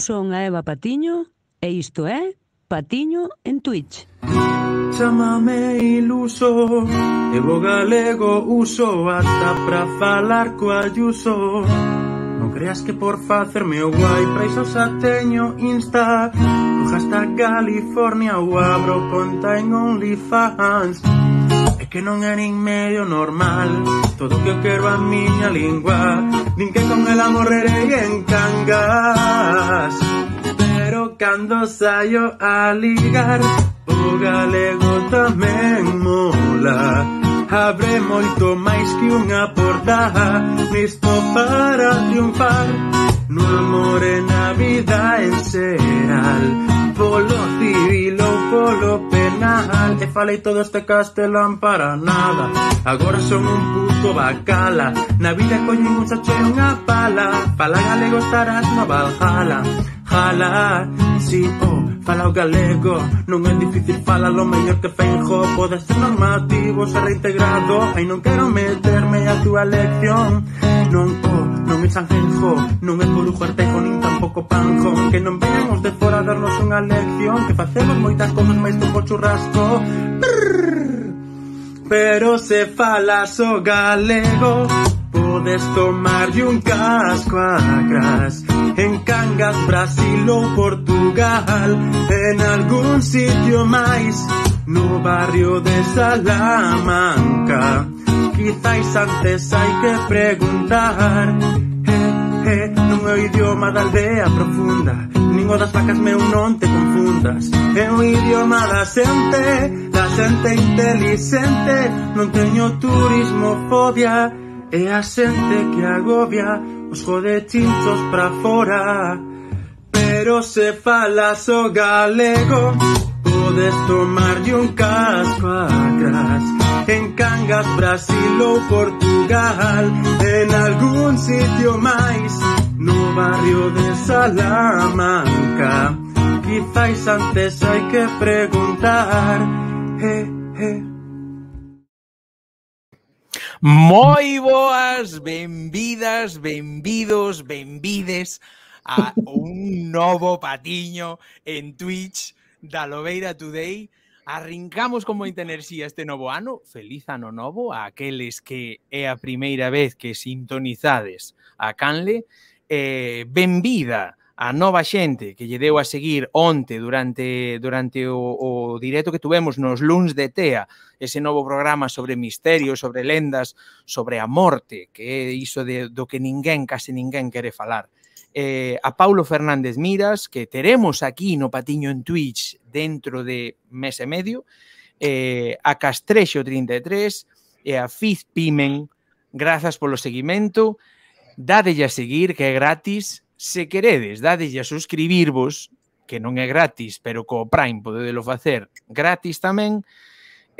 son a Eva Patiño e isto é Patiño en Twitch. Chámame iluso, evo o galego uso hasta pra falar co Ayuso. Non creas que por facerme o guai pra iso xa teño Insta. O hasta California o abro conta en OnlyFans. É que non é nin medio normal, todo o que eu quero a miña lingua que con el amor en cangas. Pero cuando salgo a ligar, poca le me mola. Habré mucho más que una portada Listo para triunfar No amor en a vida en al Polo civil polo penal E falei todo este castelán para nada Agora son un puto bacala Na vida coño un muchacho unha pala Pala galego estarás na Valhalla Jala, si, oh, fala o galego Non é difícil fala lo mellor que feijo Pode ser normativo, ser reintegrado Ai non quero meterme a túa lección Non, oh, No me genjo no me por artejo, ni tampoco panjo Que nos vemos de fora darnos una lección Que facemos moitas tan máis maestro un churrasco Pero se falas o galego tomar tomar un casco gras. En Cangas, Brasil o Portugal En algún sitio más No barrio de Salamanca Quizáis antes hai que preguntar eh, eh, Non é o idioma da aldea profunda Nin das vacas meu non te confundas É o idioma da xente Da xente inteligente Non teño turismo fobia É a xente que agobia Os jode chinchos pra fora Pero se falas o galego Podes tomar un casco atrás en Cangas, Brasil ou Portugal, en algún sitio máis, no barrio de Salamanca. Quizáis antes hai que preguntar. he, eh, eh. he. Moi boas, benvidas, benvidos, benvides a un novo patiño en Twitch da Lobeira Today Arrincamos con moita enerxía este novo ano. Feliz ano novo a aqueles que é a primeira vez que sintonizades a Canle. Eh, benvida a nova xente que lle deu a seguir onte durante durante o, o directo que tuvemos nos luns de TEA, ese novo programa sobre misterios, sobre lendas, sobre a morte, que é iso de, do que ninguén, case ninguén quere falar eh, a Paulo Fernández Miras, que teremos aquí no Patiño en Twitch dentro de mes e medio, eh, a Castrexo 33 e a Fiz Pimen, grazas polo seguimento, dadelle a seguir que é gratis, se queredes, dadelle a suscribirvos, que non é gratis, pero co Prime podedelo facer gratis tamén,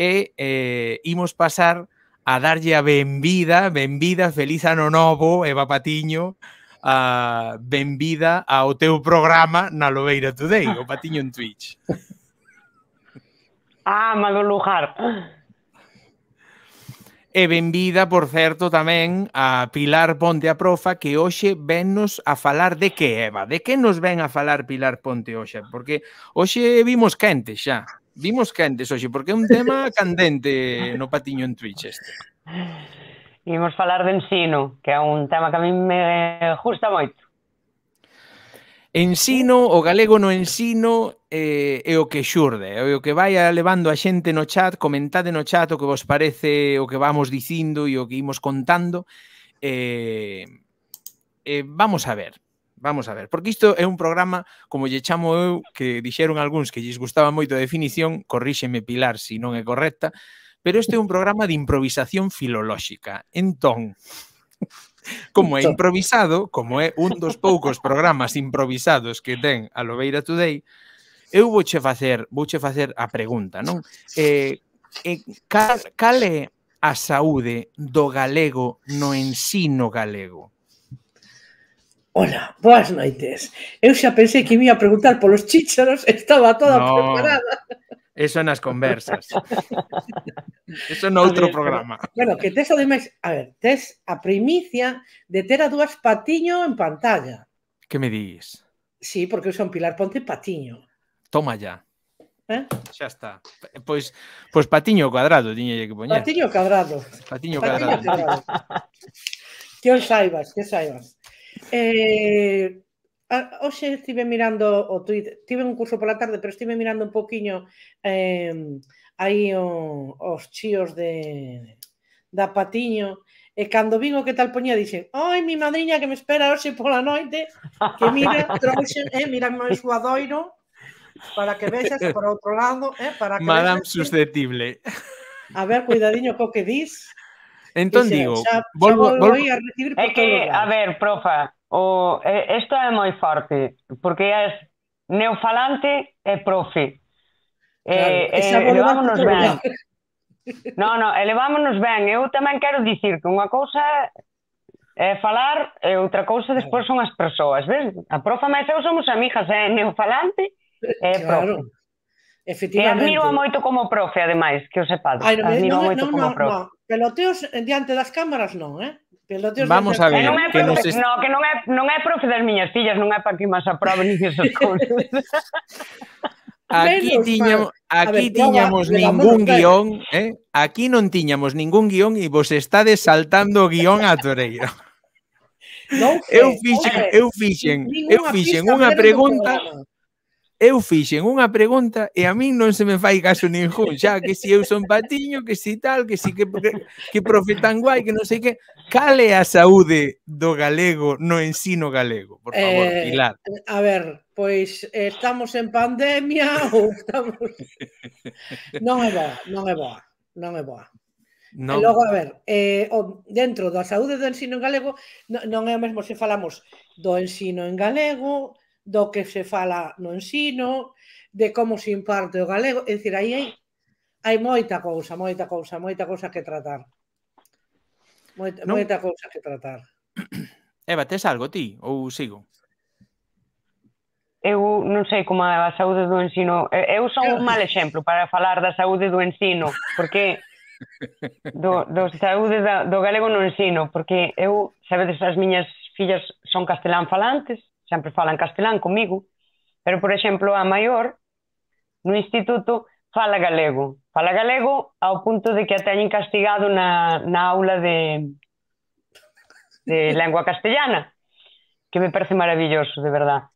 e eh, imos pasar a darlle a benvida, benvida, feliz ano novo, Eva Patiño, a benvida ao teu programa na Lobeira Today, o Patiño en Twitch. Ah, malo lugar. E benvida, por certo, tamén a Pilar Ponte a Profa, que hoxe vennos a falar de que, Eva? De que nos ven a falar Pilar Ponte hoxe? Porque hoxe vimos quentes xa. Vimos quentes hoxe, porque é un tema candente no patiño en Twitch este. Imos falar de ensino, que é un tema que a mí me gusta moito. Ensino, o galego no ensino eh, é o que xurde, é o que vai levando a xente no chat, comentade no chat o que vos parece, o que vamos dicindo e o que imos contando. Eh, eh, vamos a ver, vamos a ver, porque isto é un programa, como lle chamo eu, que dixeron algúns que lles gustaba moito a definición, corríxeme Pilar se si non é correcta, Pero este é un programa de improvisación filolóxica. Entón, como é entón. improvisado, como é un dos poucos programas improvisados que ten a Lobeira Today, eu vouche facer, vouche facer a pregunta, non? Eh, eh, cal, cal é a saúde do galego no ensino galego? Hola, boas noites. Eu xa pensei que me ia preguntar polos chícharos, estaba toda no. preparada. Eso nas conversas. Eso é noutro ver, programa. Bueno, que tes ademais, a ver, tes a primicia de ter a dúas Patiño en pantalla. Que me dís? Sí, porque eu son Pilar Ponte Patiño. Toma ya. Eh? Xa está. Pois pois Patiño Cuadrado tiñe que poñer. Patiño Cuadrado. Patiño Cuadrado. Patiño cuadrado. que os saibas, que os saibas. Eh, Oxe estive mirando o Twitter, tive un curso pola tarde, pero estive mirando un poquinho eh, aí o, os chíos de da Patiño e cando vin o que tal poñía dixen oi, mi madriña que me espera hoxe pola noite que mira, trouxen, eh, mira o meu suadoiro, para que vexas por outro lado eh, para que Madame vexas, susceptible a ver, cuidadiño co que dis entón digo xa, xa volvo, volvo, volvo a recibir por todo que, a ver, profa o, esta é moi forte, porque é neofalante e profe. eh, claro, e elevámonos ben. Non, non, elevámonos ben. Eu tamén quero dicir que unha cousa é falar e outra cousa despois son as persoas, ves? A profa máis eu somos amigas, é neofalante e profe. Claro. Efectivamente. E admiro moito como profe, ademais, que o sepado. Ai, non, admiro non, moito no, como no, profe. No. Peloteos diante das cámaras non, eh? Pelotes Vamos a ver, non é que, no, que non é, non é profe das miñas fillas, non é para que mas aprobe nin esas cousas. aquí tiñamos, aquí tiñamos ningún guión, eh? aquí non tiñamos ningún guión e vos estades saltando o guión a Toreiro. Non, eu fixen, eu fixen, eu fixen unha pregunta eu fixen unha pregunta e a min non se me fai caso ningún, xa que si eu son patiño, que si tal, que si que, que, que profe tan guai, que non sei que, cale a saúde do galego no ensino galego, por favor, eh, Pilar. A ver, pois estamos en pandemia ou estamos... non é boa, non é boa, non é boa. Non. E logo, a ver, eh, dentro da saúde do ensino en galego, non é o mesmo se falamos do ensino en galego, do que se fala no ensino, de como se imparte o galego, é dicir, aí hai, hai moita cousa, moita cousa, moita cousa que tratar. Moita, non... moita cousa que tratar. Eva, tes algo ti ou sigo? eu non sei como a saúde do ensino. Eu son un mal exemplo para falar da saúde do ensino, porque do, do saúde da, do galego no ensino, porque eu, sabedes, as miñas fillas son castelán falantes, sempre fala en castelán comigo, pero, por exemplo, a maior, no instituto, fala galego. Fala galego ao punto de que a teñen castigado na, na aula de, de lengua castellana, que me parece maravilloso, de verdad.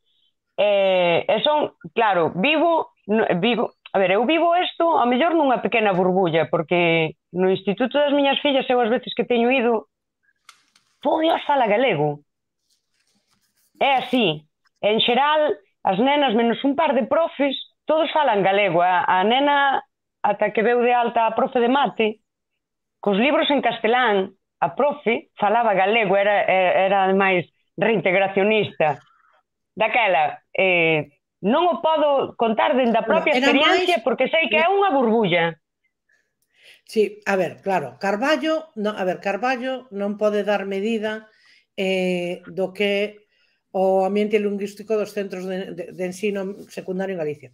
E, e son, claro, vivo, vivo, a ver, eu vivo isto a mellor nunha pequena burbulla, porque no instituto das miñas fillas eu as veces que teño ido, por falar fala galego. É así. En xeral, as nenas menos un par de profes, todos falan galego. A, a nena, ata que veu de alta a profe de mate, cos libros en castelán, a profe falaba galego, era, era ademais reintegracionista. Daquela, eh, non o podo contar dende a propia era experiencia máis... porque sei que é unha burbulla. Sí, a ver, claro, Carballo, no, a ver, Carballo non pode dar medida eh, do que o ambiente lingüístico dos centros de, de, de ensino secundario en Galicia.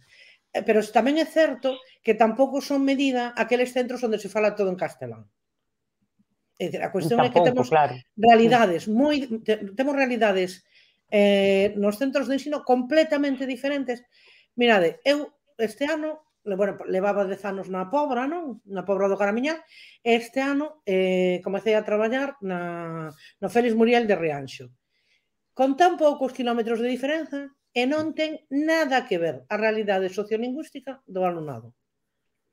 Eh, pero tamén é certo que tampouco son medida aqueles centros onde se fala todo en castelán. É dicir, a cuestión tampouco, é que temos claro. realidades moi temos realidades eh, nos centros de ensino completamente diferentes. Mirade, eu este ano bueno, levaba 10 anos na Pobra, non? Na Pobra do Caramiñal. Este ano eh, comecei a traballar na, no Félix Muriel de Rianxo con tan poucos quilómetros de diferenza e non ten nada que ver a realidade sociolingüística do alumnado.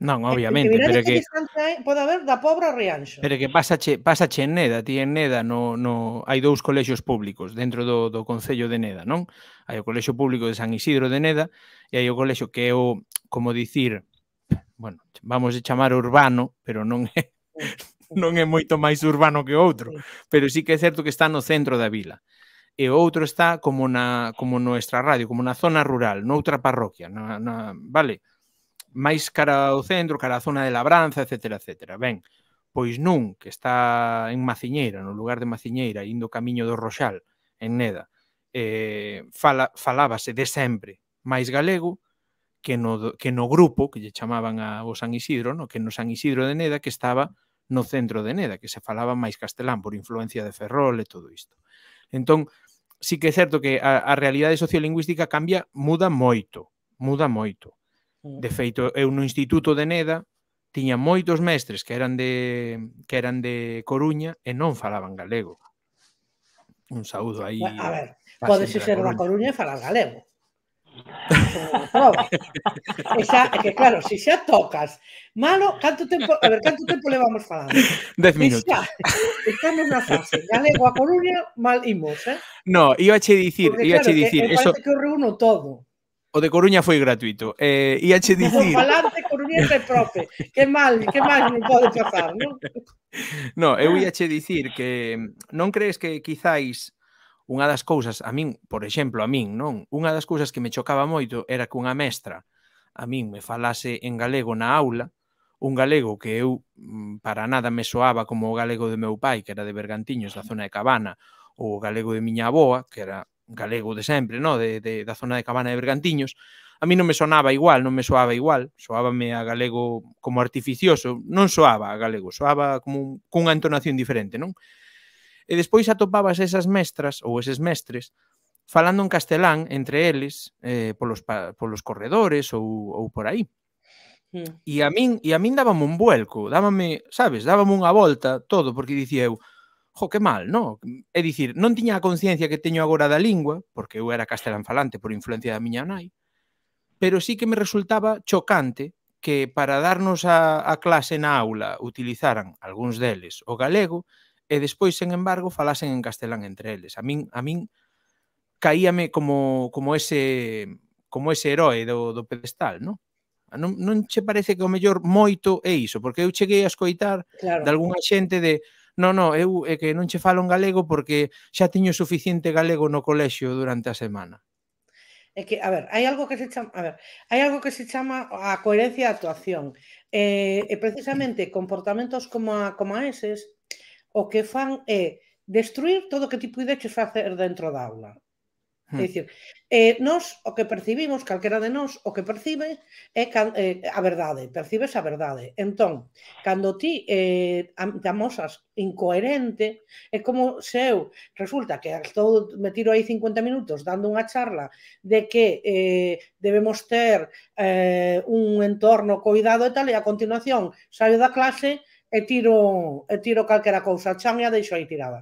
Non, obviamente, que pero que, que pode haber da pobra Rianxo. Pero que pasache, pasache en Neda, ti en Neda no, no hai dous colexios públicos dentro do, do Concello de Neda, non? Hai o Colexio Público de San Isidro de Neda e hai o colexio que é o, como dicir, bueno, vamos a chamar urbano, pero non é non é moito máis urbano que outro, pero sí que é certo que está no centro da vila e outro está como na como nuestra radio, como na zona rural, noutra parroquia, na, na, vale? Máis cara ao centro, cara á zona de Labranza, etcétera, etcétera. Ben, pois nun, que está en Maciñeira, no lugar de Maciñeira, indo camiño do Roxal, en Neda, eh, fala, falábase de sempre máis galego que no, que no grupo que lle chamaban a, o San Isidro, no que no San Isidro de Neda que estaba no centro de Neda, que se falaba máis castelán por influencia de Ferrol e todo isto. Entón, sí que é certo que a, a realidade sociolingüística cambia, muda moito, muda moito. De feito, eu no Instituto de Neda tiña moitos mestres que eran de que eran de Coruña e non falaban galego. Un saúdo aí. A ver, pode ser da Coruña e falar galego prova. E xa, que claro, se xa tocas malo, canto tempo, a ver, canto tempo levamos falando? Dez minutos. E xa, estamos na fase, galego a Coruña, mal imos, eh? No, iba che dicir, Porque, iba che dicir. Que, eso... que o reúno todo. O de Coruña foi gratuito. Eh, ia che dicir... O Falante é profe. Que mal, que mal non pode pasar, non? No, eu ia che dicir que mm, non crees que quizáis Unha das cousas, a min, por exemplo, a min, non? Unha das cousas que me chocaba moito era que unha mestra a min me falase en galego na aula, un galego que eu mm, para nada me soaba como o galego de meu pai, que era de Bergantiños, da zona de Cabana, ou o galego de miña aboa, que era galego de sempre, no? de, de, da zona de Cabana de Bergantiños, a mí non me sonaba igual, non me soaba igual, soábame a galego como artificioso, non soaba a galego, soaba como un, cunha entonación diferente, non? E despois atopabas esas mestras ou eses mestres falando en castelán entre eles eh, polos, polos corredores ou, ou por aí. Sí. Hmm. E a min e a min dábame un vuelco, dábame, sabes, dábame unha volta todo porque dicía eu, jo, que mal, no? É dicir, non tiña a conciencia que teño agora da lingua, porque eu era castelán falante por influencia da miña nai, pero sí que me resultaba chocante que para darnos a, a clase na aula utilizaran algúns deles o galego e despois, sen embargo, falasen en castelán entre eles. A min, a min caíame como, como ese como ese herói do, do pedestal, non? Non, non che parece que o mellor moito é iso, porque eu cheguei a escoitar claro. de algunha xente de non, non, eu é que non che falo en galego porque xa teño suficiente galego no colexio durante a semana. É que, a ver, hai algo que se chama, a ver, hai algo que se chama a coherencia de actuación. Eh, e precisamente comportamentos como a, como a eses o que fan é destruir todo o que ti puideches facer dentro da aula. Hmm. É dicir, eh, nós o que percibimos, calquera de nós, o que percibe é can, eh, a verdade, percibes a verdade. Entón, cando ti eh, te amosas incoherente, é como se eu, resulta que estou, me tiro aí 50 minutos dando unha charla de que eh, debemos ter eh, un entorno coidado e tal, e a continuación saio da clase e tiro, e tiro calquera cousa chan e a deixo aí tirada.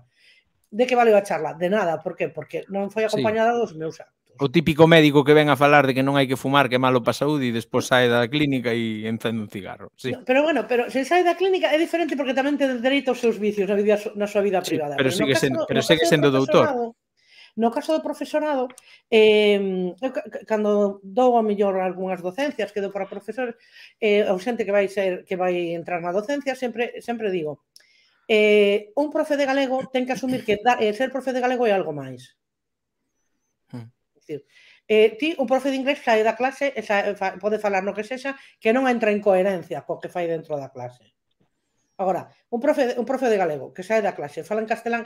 De que valeu a charla? De nada, por qué? Porque non foi acompañada sí. dos meus actos. O típico médico que ven a falar de que non hai que fumar, que é malo para a saúde e despois sae da clínica e encende un cigarro. Sí. No, pero bueno, pero se sae da clínica é diferente porque tamén te dereito aos seus vicios na, vida, na súa vida sí, privada. Pero, pero sigue, no caso, sendo, pero no sigue sendo doutor. No caso do profesorado, eh, eu, cando dou a mellor algunhas docencias que dou para profesores, eh, ou xente que vai ser que vai entrar na docencia, sempre sempre digo, eh, un profe de galego ten que asumir que da, eh, ser profe de galego é algo máis. Hmm. Dicir, eh, ti, un profe de inglés sai da clase, esa, fa, pode falar no que sexa, que non entra en coherencia co que fai dentro da clase. Agora, un profe, un profe de galego que sae da clase, fala en castelán,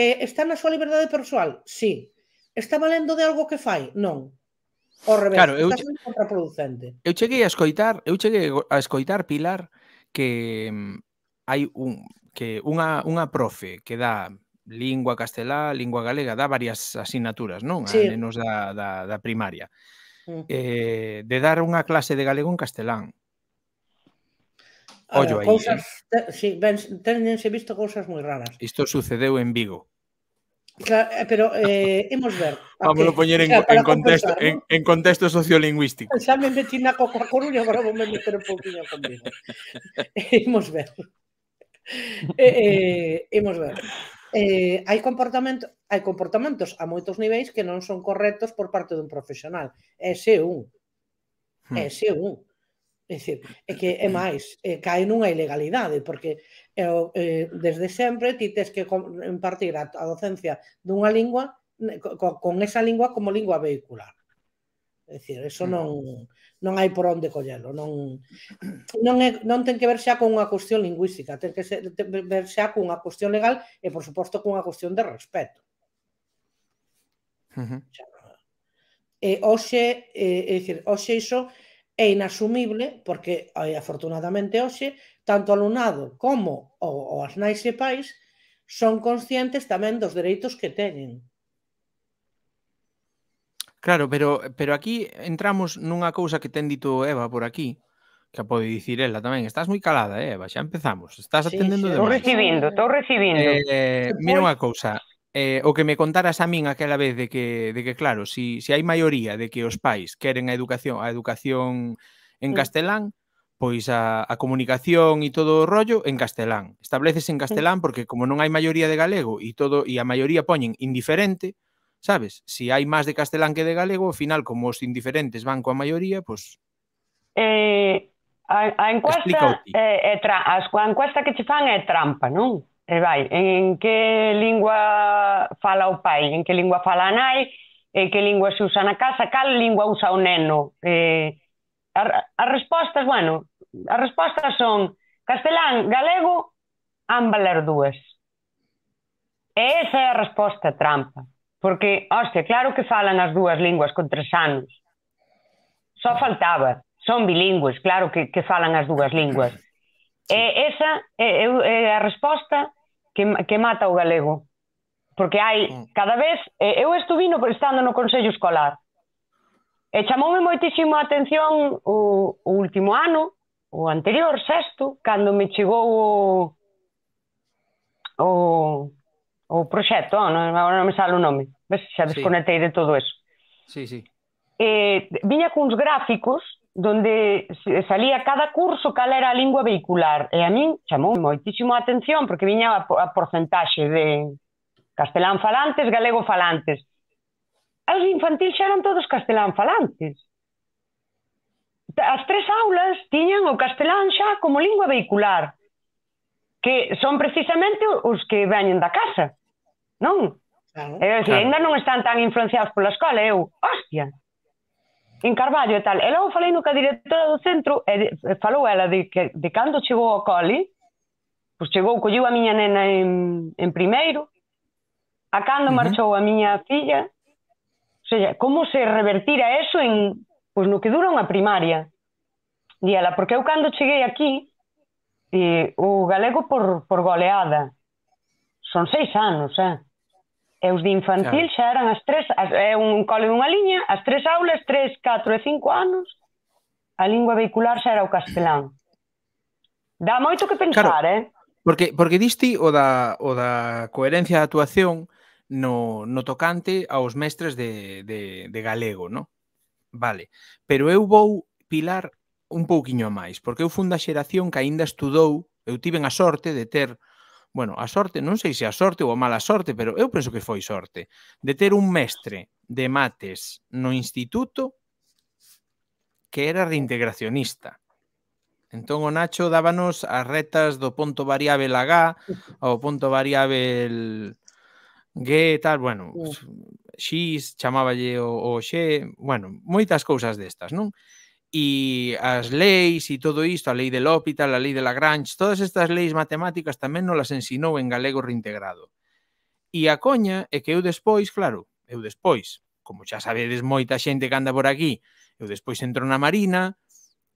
eh, está na súa liberdade persoal? Sí. Está valendo de algo que fai? Non. O revés, claro, eu, está sendo contraproducente. Eu cheguei a escoitar, eu cheguei a escoitar Pilar que mm, hai un que unha unha profe que dá lingua castelá, lingua galega, dá varias asignaturas, non? Sí. A nenos da, da, da primaria. Uh mm. -huh. Eh, de dar unha clase de galego en castelán. Ah, Ollo aí. Cousas, eh. si, ben, tenense visto cousas moi raras. Isto sucedeu en Vigo. Claro, eh, pero eh, hemos ver. Vámonos poñer en, o sea, en, contexto, ¿no? en, en contexto sociolingüístico. Xa me metí na Coca Coruña, agora vou me meter un pouquinho comigo. hemos eh, ver. eh, eh, hemos ver. Eh, hai comportamento, hai comportamentos a moitos niveis que non son correctos por parte dun profesional. Ese un. Ese hmm. un. É dicir, é que é máis, é, eh, cae nunha ilegalidade, porque é, eh, é, eh, desde sempre ti tes que impartir a, a docencia dunha lingua con, con esa lingua como lingua vehicular. É dicir, eso mm. non non hai por onde collelo, non non é, non ten que ver xa con unha cuestión lingüística, ten que ser, ten que ver xa cunha cuestión legal e por suposto cunha cuestión de respeto. Uh -huh. Xa, e hoxe, é, é dicir, hoxe iso é inasumible porque, eh, afortunadamente, hoxe, tanto alunado alumnado como o, o as nais e pais son conscientes tamén dos dereitos que teñen. Claro, pero, pero aquí entramos nunha cousa que ten dito Eva por aquí, que pode dicir ela tamén. Estás moi calada, Eva, xa empezamos. Estás atendendo sí, sí. Estou recibindo, estou recibindo. Eh, eh, mira unha cousa, eh, o que me contaras a min aquela vez de que, de que claro, si, si hai maioría de que os pais queren a educación a educación en castelán, pois a, a comunicación e todo o rollo en castelán. Estableces en castelán porque como non hai maioría de galego e todo e a maioría poñen indiferente, sabes? Si hai máis de castelán que de galego, ao final como os indiferentes van coa maioría, pois eh, a, a encuesta eh, é tra, a, a encuesta que che fan é trampa, non? E eh, vai, en que lingua fala o pai, en que lingua fala a nai, e que lingua se usa na casa, cal lingua usa o neno. Eh, as respostas, bueno, as respostas son castelán, galego, ambas as dúas. E esa é a resposta trampa. Porque, hostia, claro que falan as dúas linguas con tres anos. Só faltaba. Son bilingües, claro que, que falan as dúas linguas. E esa é, é, é a resposta que, que mata o galego. Porque hai, mm. cada vez, eh, eu estuvino prestando no Consello Escolar, e chamoume moitísimo a atención o, o último ano, o anterior, sexto, cando me chegou o, o, o proxecto, oh, non, agora non me sale o nome, ves, xa desconectei sí. de todo eso. Sí, sí. Eh, viña cuns gráficos donde salía cada curso cal era a lingua vehicular. E a min chamou moitísimo a atención porque viña a porcentaxe de castelán falantes, galego falantes. Os infantil xa eran todos castelán falantes. As tres aulas tiñan o castelán xa como lingua vehicular, que son precisamente os que veñen da casa, non? Claro, e, claro. ainda non están tan influenciados pola escola, eu, hostia, en Carballo e tal. E logo falei no a directora do centro e falou ela de, que, de cando chegou ao coli, pois chegou, colliu a miña nena en, en primeiro, a cando uh mhm. -huh. marchou a miña filla, ou seja, como se revertira eso en, pois no que dura unha primaria. Di ela, porque eu cando cheguei aquí, e, o galego por, por goleada, son seis anos, eh? E os de infantil claro. xa eran as tres, as, é un cole dunha liña, as tres aulas, tres, catro e cinco anos, a lingua vehicular xa era o castelán. Dá moito que pensar, claro, eh? Porque, porque diste o da, o da coherencia da actuación no, no tocante aos mestres de, de, de galego, no? Vale, pero eu vou pilar un pouquiño máis, porque eu fun da xeración que aínda estudou, eu tiven a sorte de ter bueno, a sorte, non sei se a sorte ou a mala sorte, pero eu penso que foi sorte, de ter un mestre de mates no instituto que era reintegracionista. Entón o Nacho dábanos as retas do punto variável H ao punto variável G, e tal, bueno, X, chamáballe o, o X, bueno, moitas cousas destas, non? e as leis e todo isto, a lei del Hospital, a lei de Lagrange, todas estas leis matemáticas tamén non las ensinou en galego reintegrado. E a coña é que eu despois, claro, eu despois, como xa sabedes moita xente que anda por aquí, eu despois entro na Marina,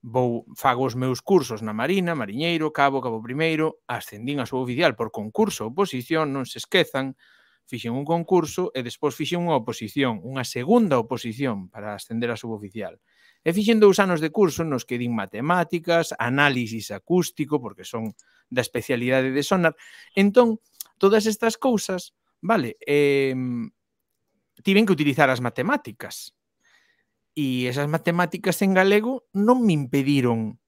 vou fago os meus cursos na Marina, Mariñeiro, Cabo, Cabo Primeiro, ascendín a súa oficial por concurso, oposición, non se esquezan, fixen un concurso e despois fixen unha oposición, unha segunda oposición para ascender a suboficial. E fixen dous anos de curso nos que din matemáticas, análisis acústico, porque son da especialidade de sonar. Entón, todas estas cousas, vale, eh, tiven que utilizar as matemáticas. E esas matemáticas en galego non me impediron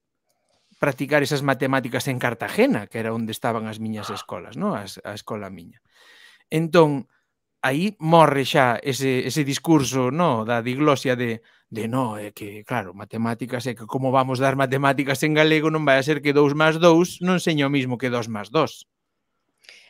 practicar esas matemáticas en Cartagena, que era onde estaban as miñas ah. escolas, no? A, a escola miña. Entón, aí morre xa ese, ese discurso no da diglosia de, de no, é que, claro, matemáticas, é que como vamos dar matemáticas en galego non vai a ser que dous máis dous non seño o mismo que dous máis dous.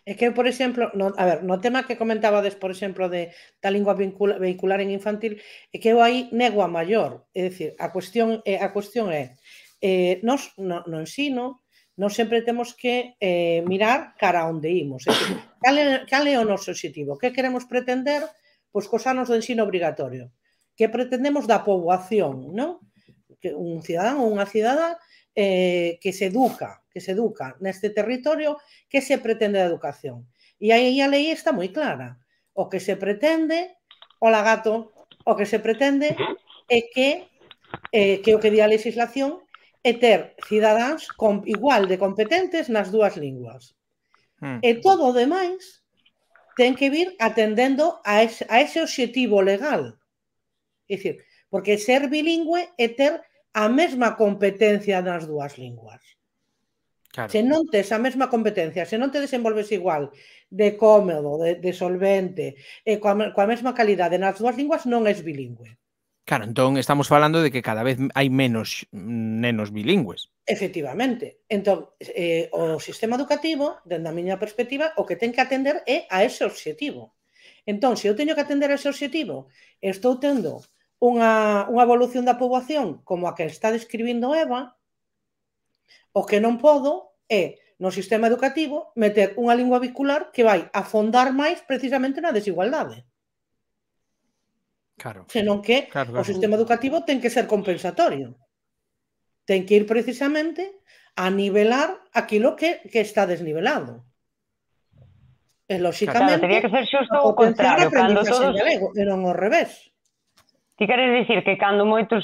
É que, por exemplo, no, a ver, no tema que comentabades, por exemplo, de da lingua vincula, vehicular en infantil, é que eu aí nego a maior. É dicir, a cuestión, é, eh, a cuestión é, eh, nos, no, no ensino, non sempre temos que eh, mirar cara onde imos. Eh? cal, é, cal é o noso objetivo? Que queremos pretender? Pois cos anos do ensino obrigatorio. Que pretendemos da poboación, non? Que un cidadán ou unha cidadá eh, que se educa, que se educa neste territorio, que se pretende da educación. E aí a lei está moi clara. O que se pretende, o lagato, o que se pretende é que eh, que o que di a legislación é ter cidadáns con igual de competentes nas dúas linguas. Hmm. E todo o demais ten que vir atendendo a ese, a ese objetivo legal. É dicir, porque ser bilingüe é ter a mesma competencia nas dúas linguas. Claro. Se non tes a mesma competencia, se non te desenvolves igual de cómodo, de, de solvente, e coa, coa mesma calidade nas dúas linguas, non és bilingüe. Claro, entón estamos falando de que cada vez hai menos nenos bilingües. Efectivamente. Entón, eh, o sistema educativo, dende a miña perspectiva, o que ten que atender é a ese obxectivo. Entón, se eu teño que atender a ese obxectivo, estou tendo unha, unha evolución da poboación como a que está describindo Eva, o que non podo é no sistema educativo meter unha lingua bicular que vai afondar máis precisamente na desigualdade. Claro. Senón que claro, claro. o sistema educativo ten que ser compensatorio. Ten que ir precisamente a nivelar aquilo que, que está desnivelado. E, lóxicamente, claro, que ser xusto o contrario, cando todos... Galego, e non ao revés. Ti queres dicir que cando moitos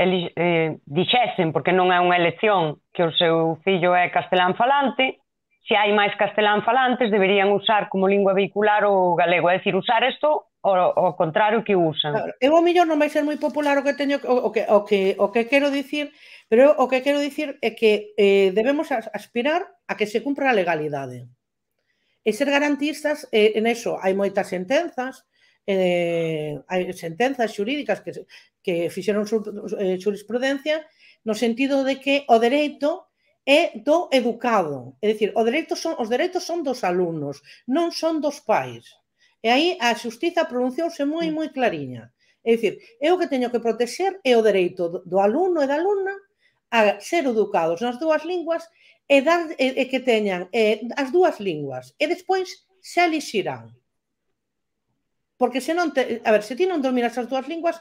eh, dixesen, porque non é unha elección, que o seu fillo é castelán falante, se hai máis castelán falantes, deberían usar como lingua vehicular o galego, é dicir, usar isto o, o contrario que usan. Eu o mellor non vai ser moi popular o que teño o, o que o que o que quero dicir, pero o que quero dicir é que eh, debemos aspirar a que se cumpra a legalidade. E ser garantistas eh, en eso hai moitas sentenzas, eh, hai sentenzas xurídicas que, que fixeron sur, eh, jurisprudencia no sentido de que o dereito é do educado. É dicir, o dereito son, os dereitos son dos alumnos, non son dos pais. E aí a xustiza pronunciouse moi, mm. moi clariña. É dicir, eu que teño que protexer é o dereito do alumno e da alumna a ser educados nas dúas linguas e, dar, e, e que teñan e, as dúas linguas e despois xa alixirán. Porque se non te, a ver, se ti non dominas as dúas linguas,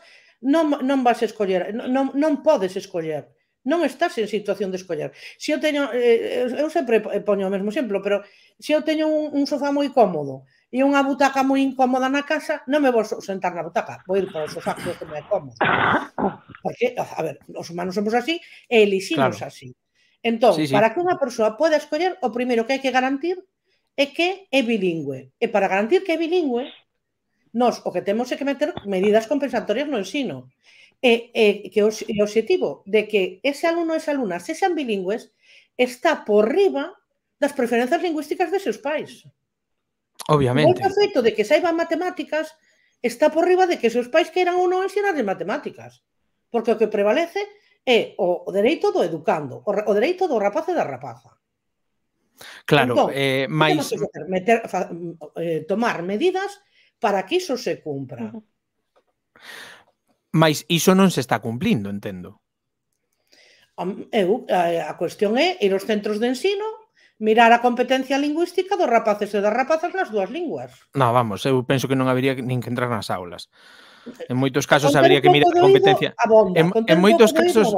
non, non vas escoller, non, non podes escoller non estás en situación de escoller. Se eu teño, eh, eu sempre poño o mesmo exemplo, pero se eu teño un, un sofá moi cómodo e unha butaca moi incómoda na casa, non me vou sentar na butaca, vou ir para os sofás que me como. Porque, a ver, os humanos somos así e eliximos claro. así. Entón, sí, sí. para que unha persoa poda escoller, o primeiro que hai que garantir é que é bilingüe. E para garantir que é bilingüe, nós o que temos é que meter medidas compensatorias no ensino. E, e que o, o objetivo de que ese alumno e esa alumna se sean bilingües está por riba das preferencias lingüísticas de seus pais. Obviamente. O feito de que saiban matemáticas está por riba de que seus pais que eran ou non de matemáticas. Porque o que prevalece é o dereito do educando, o dereito do rapaz e da rapaza. Claro, entón, eh, máis... Meter, fa, eh, tomar medidas para que iso se cumpra. Mas Mais iso non se está cumplindo, entendo. Eu, a, a cuestión é ir aos centros de ensino mirar a competencia lingüística dos rapaces e das rapazas nas dúas linguas. Non, vamos, eu penso que non habería nin que entrar nas aulas. En moitos casos Contar habría que mirar a competencia. Bomba, en, en moitos casos,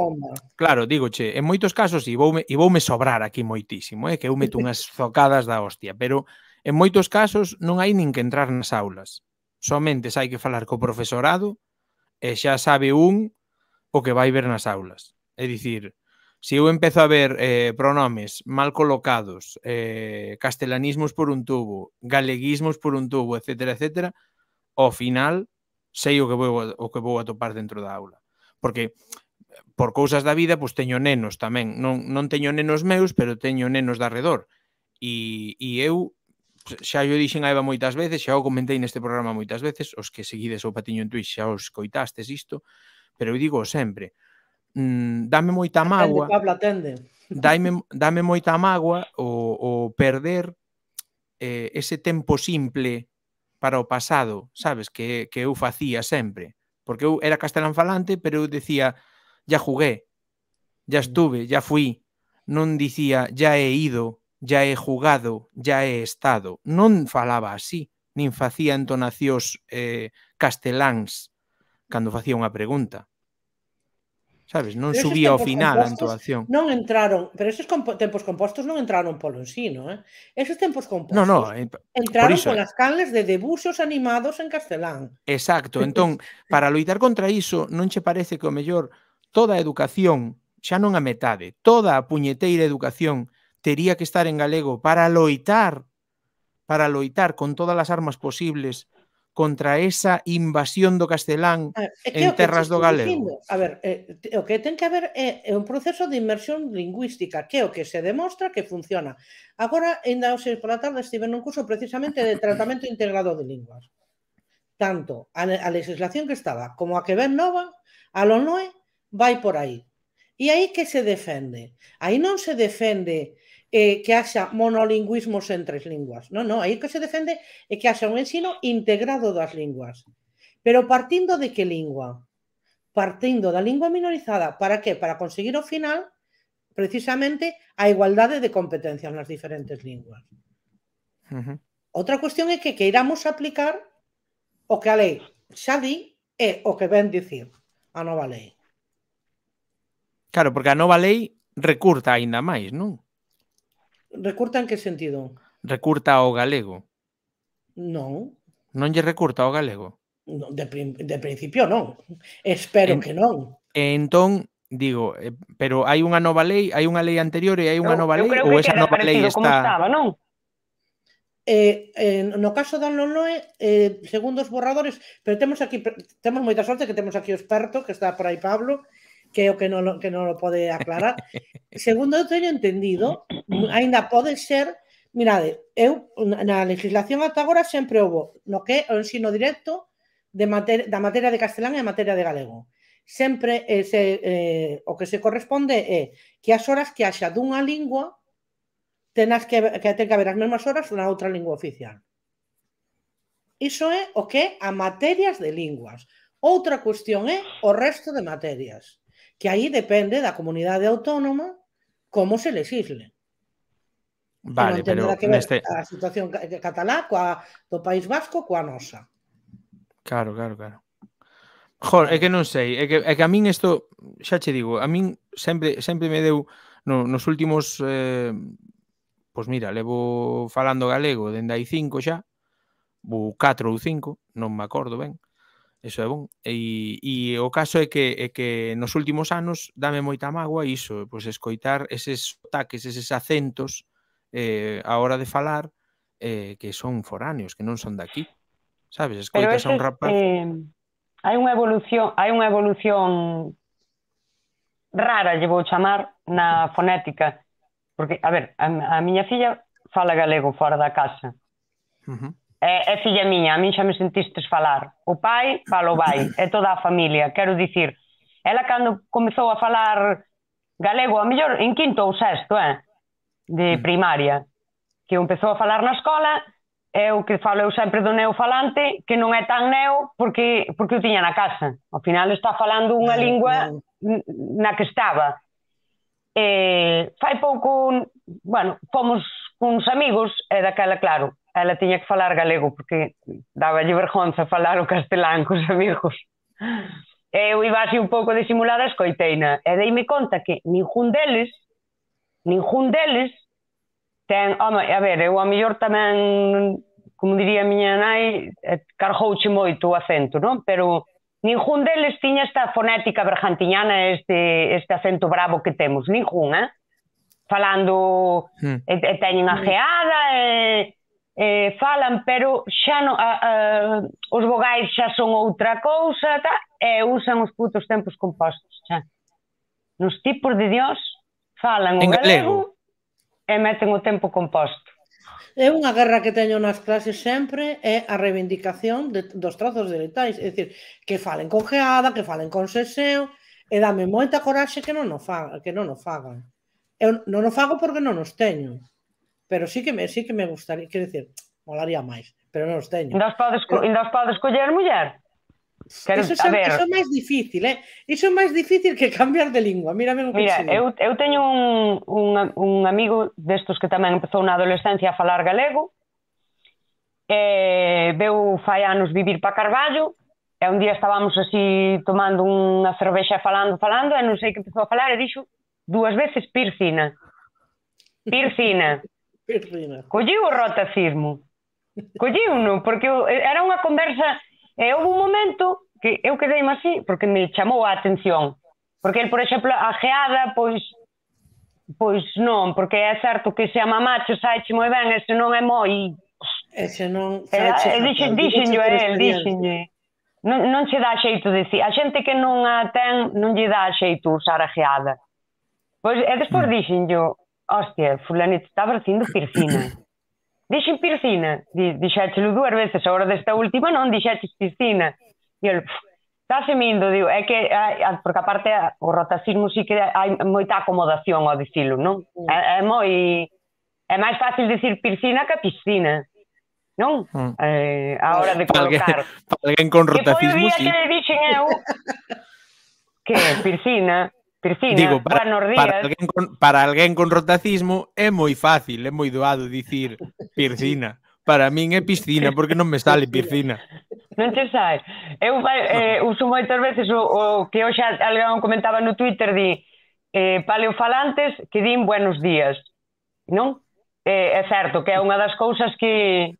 claro, dígoche, en moitos casos e voume e voume sobrar aquí moitísimo, eh, que eu meto unhas zocadas da hostia, pero en moitos casos non hai nin que entrar nas aulas. Somente hai que falar co profesorado e xa sabe un o que vai ver nas aulas. É dicir, se eu empezo a ver eh, pronomes mal colocados, eh, castelanismos por un tubo, galeguismos por un tubo, etc, etc, ao final sei o que vou, o que vou atopar dentro da aula. Porque por cousas da vida, pois teño nenos tamén. Non, non teño nenos meus, pero teño nenos de arredor. E, e eu xa yo dixen a Eva moitas veces, xa o comentei neste programa moitas veces, os que seguides o Patiño en Twitch xa os coitastes isto, pero eu digo sempre, mm, dame moita mágoa. Atende, Dame, dame moita mágoa o, o perder eh, ese tempo simple para o pasado, sabes, que, que eu facía sempre. Porque eu era castelán falante, pero eu decía, ya jugué, ya mm. estuve, ya fui. Non dicía, ya he ido, ya he jugado, ya he estado. Non falaba así, nin facía entonacións eh, casteláns cando facía unha pregunta sabes? Non pero subía ao final a entoación. Non entraron, pero esos comp tempos compostos non entraron polo ensino, eh? Esos tempos compostos no, no, eh, entraron iso, polas eh. canles de debuxos animados en castelán. Exacto, entón, para loitar contra iso, non che parece que o mellor toda a educación, xa non a metade, toda a puñeteira educación tería que estar en galego para loitar para loitar con todas as armas posibles contra esa invasión do castelán ver, en terras do galego? a ver, eh, o que ten que haber é, eh, un proceso de inmersión lingüística, que é o que se demostra que funciona. Agora, ainda hoxe pola tarde, estive nun curso precisamente de tratamento integrado de linguas. Tanto a, a legislación que estaba como a que ven nova, a lo noe, vai por aí. E aí que se defende? Aí non se defende eh, que haxa monolingüismos entre as linguas. Non, non, aí que se defende é que haxa un ensino integrado das linguas. Pero partindo de que lingua? Partindo da lingua minorizada. Para que? Para conseguir ao final precisamente a igualdade de competencias nas diferentes linguas. Uh -huh. Outra cuestión é que queiramos aplicar o que a lei xa di é o que ven dicir a nova lei. Claro, porque a nova lei recurta aínda máis, non? Recurta en que sentido? Recurta ao galego. Non. Non lle recurta ao galego? Non, de, de principio non. Espero en, que non. entón, digo, eh, pero hai unha nova lei, hai unha lei anterior e hai unha no, nova lei ou esa nova lei está... Como estaba, non? Eh, eh, no caso da Lonoe, eh, segundo os borradores, pero temos aquí temos moita sorte que temos aquí o experto que está por aí Pablo, creo que non, que non lo pode aclarar. Segundo, eu teño entendido, aínda pode ser, mirade, eu na legislación ata agora sempre houve no que o ensino directo de mater, da materia de castelán e a materia de galego. Sempre ese, eh, se, eh, o que se corresponde é que as horas que haxa dunha lingua tenas que, que ten que haber as mesmas horas na outra lingua oficial. Iso é o que a materias de linguas. Outra cuestión é o resto de materias que aí depende da comunidade autónoma como se legisle. Vale, pero que neste... a situación eh, catalá coa do País Vasco coa nosa. Claro, claro, claro. Jor, é que non sei, é que, é que a min isto, xa che digo, a min sempre sempre me deu no, nos últimos eh, pois mira, levo falando galego dende hai cinco xa, ou 4 ou 5, non me acordo ben. Eso é bon. E, e o caso é que, é que nos últimos anos dame moita mágoa iso, pois escoitar eses taques, eses acentos eh, a hora de falar eh, que son foráneos, que non son daqui. Sabes, escoitas ese, a un rapaz... Eh, hai unha evolución, hai unha evolución rara, lle vou chamar, na fonética. Porque, a ver, a, a miña filla fala galego fora da casa. Uh -huh. É, é filla miña, a min xa me sentistes falar. O pai, falo vai, é toda a familia. Quero dicir, ela cando comezou a falar galego, a mellor en quinto ou sexto, eh, de mm. primaria, que empezou a falar na escola, é o que falo eu sempre do neo falante, que non é tan neo porque porque o tiña na casa. Ao final está falando unha lingua na que estaba. Eh, fai pouco, bueno, fomos cuns amigos e daquela, claro, ela tiña que falar galego porque daballe vergonza falar o castelán cos amigos. E eu iba así un pouco disimulada escoiteina e deime conta que ningún deles ningún deles ten, home, a ver, eu a mellor tamén como diría a miña nai, eh, carjouche moito o acento, non? Pero ningún deles tiña esta fonética bergantiñana, este, este acento bravo que temos, ningún, eh? Falando, hmm. e, e teñen a geada, e, eh, falan, pero xa no, a, a, os vogais xa son outra cousa ta, e usan os putos tempos compostos. Xa. Nos tipos de Dios falan en o galego, galego e meten o tempo composto. É unha guerra que teño nas clases sempre é a reivindicación de, dos trazos deletais. é dicir, que falen con geada, que falen con seseo, e dame moita coraxe que non o fagan, que non o fagan. Eu non o fago porque non os teño pero sí que me, sí que me gustaría, quero decir, molaría máis, pero non os teño. Indas podes, pero... indas podes coller muller? Quero, eso, é ver... iso é máis difícil, eh? Iso é máis difícil que cambiar de lingua. Mírame o que Mira, eu, eu teño un, un, un amigo destos que tamén empezou na adolescencia a falar galego, e veu fai anos vivir para Carballo, e un día estábamos así tomando unha cervexa falando, falando, e non sei que empezou a falar, e dixo dúas veces pircina. Pircina. Perdina. Collí o rotacismo. firmo. uno, porque era unha conversa e houve un momento que eu quedei así porque me chamou a atención. Porque el, por exemplo, a geada, pois pois non, porque é certo que se a mamacho saiche moi ben, ese non é moi... E se non... Dixen, dixen yo, el, dixenlle. Non, non che dá xeito de si. A xente que non a ten, non lle dá xeito usar a geada. Pois, e despois mm. dixen yo, hostia, fulanito está facendo piscina. Dixen piscina, dixéchelo dúas veces, agora desta última non dixeches piscina. E el, está semindo, digo, é que, a, porque aparte o rotacismo sí que hai moita acomodación ao dicilo, non? É, é moi, é máis fácil dicir piscina que piscina non? Mm. Eh, a hora de colocar. Alguén, alguén con rotacismo, sí. Que foi o día sí. que le dixen eu que piscina, Cristina, Digo, para, buenos días. Para alguén, con, para alguén con rotacismo é moi fácil, é moi doado dicir piscina. Para min é piscina, porque non me sale piscina. Non che sai. Eu eh, uso moitas veces o, o que hoxe alguén comentaba no Twitter de eh, paleofalantes que din buenos días. Non? Eh, é certo que é unha das cousas que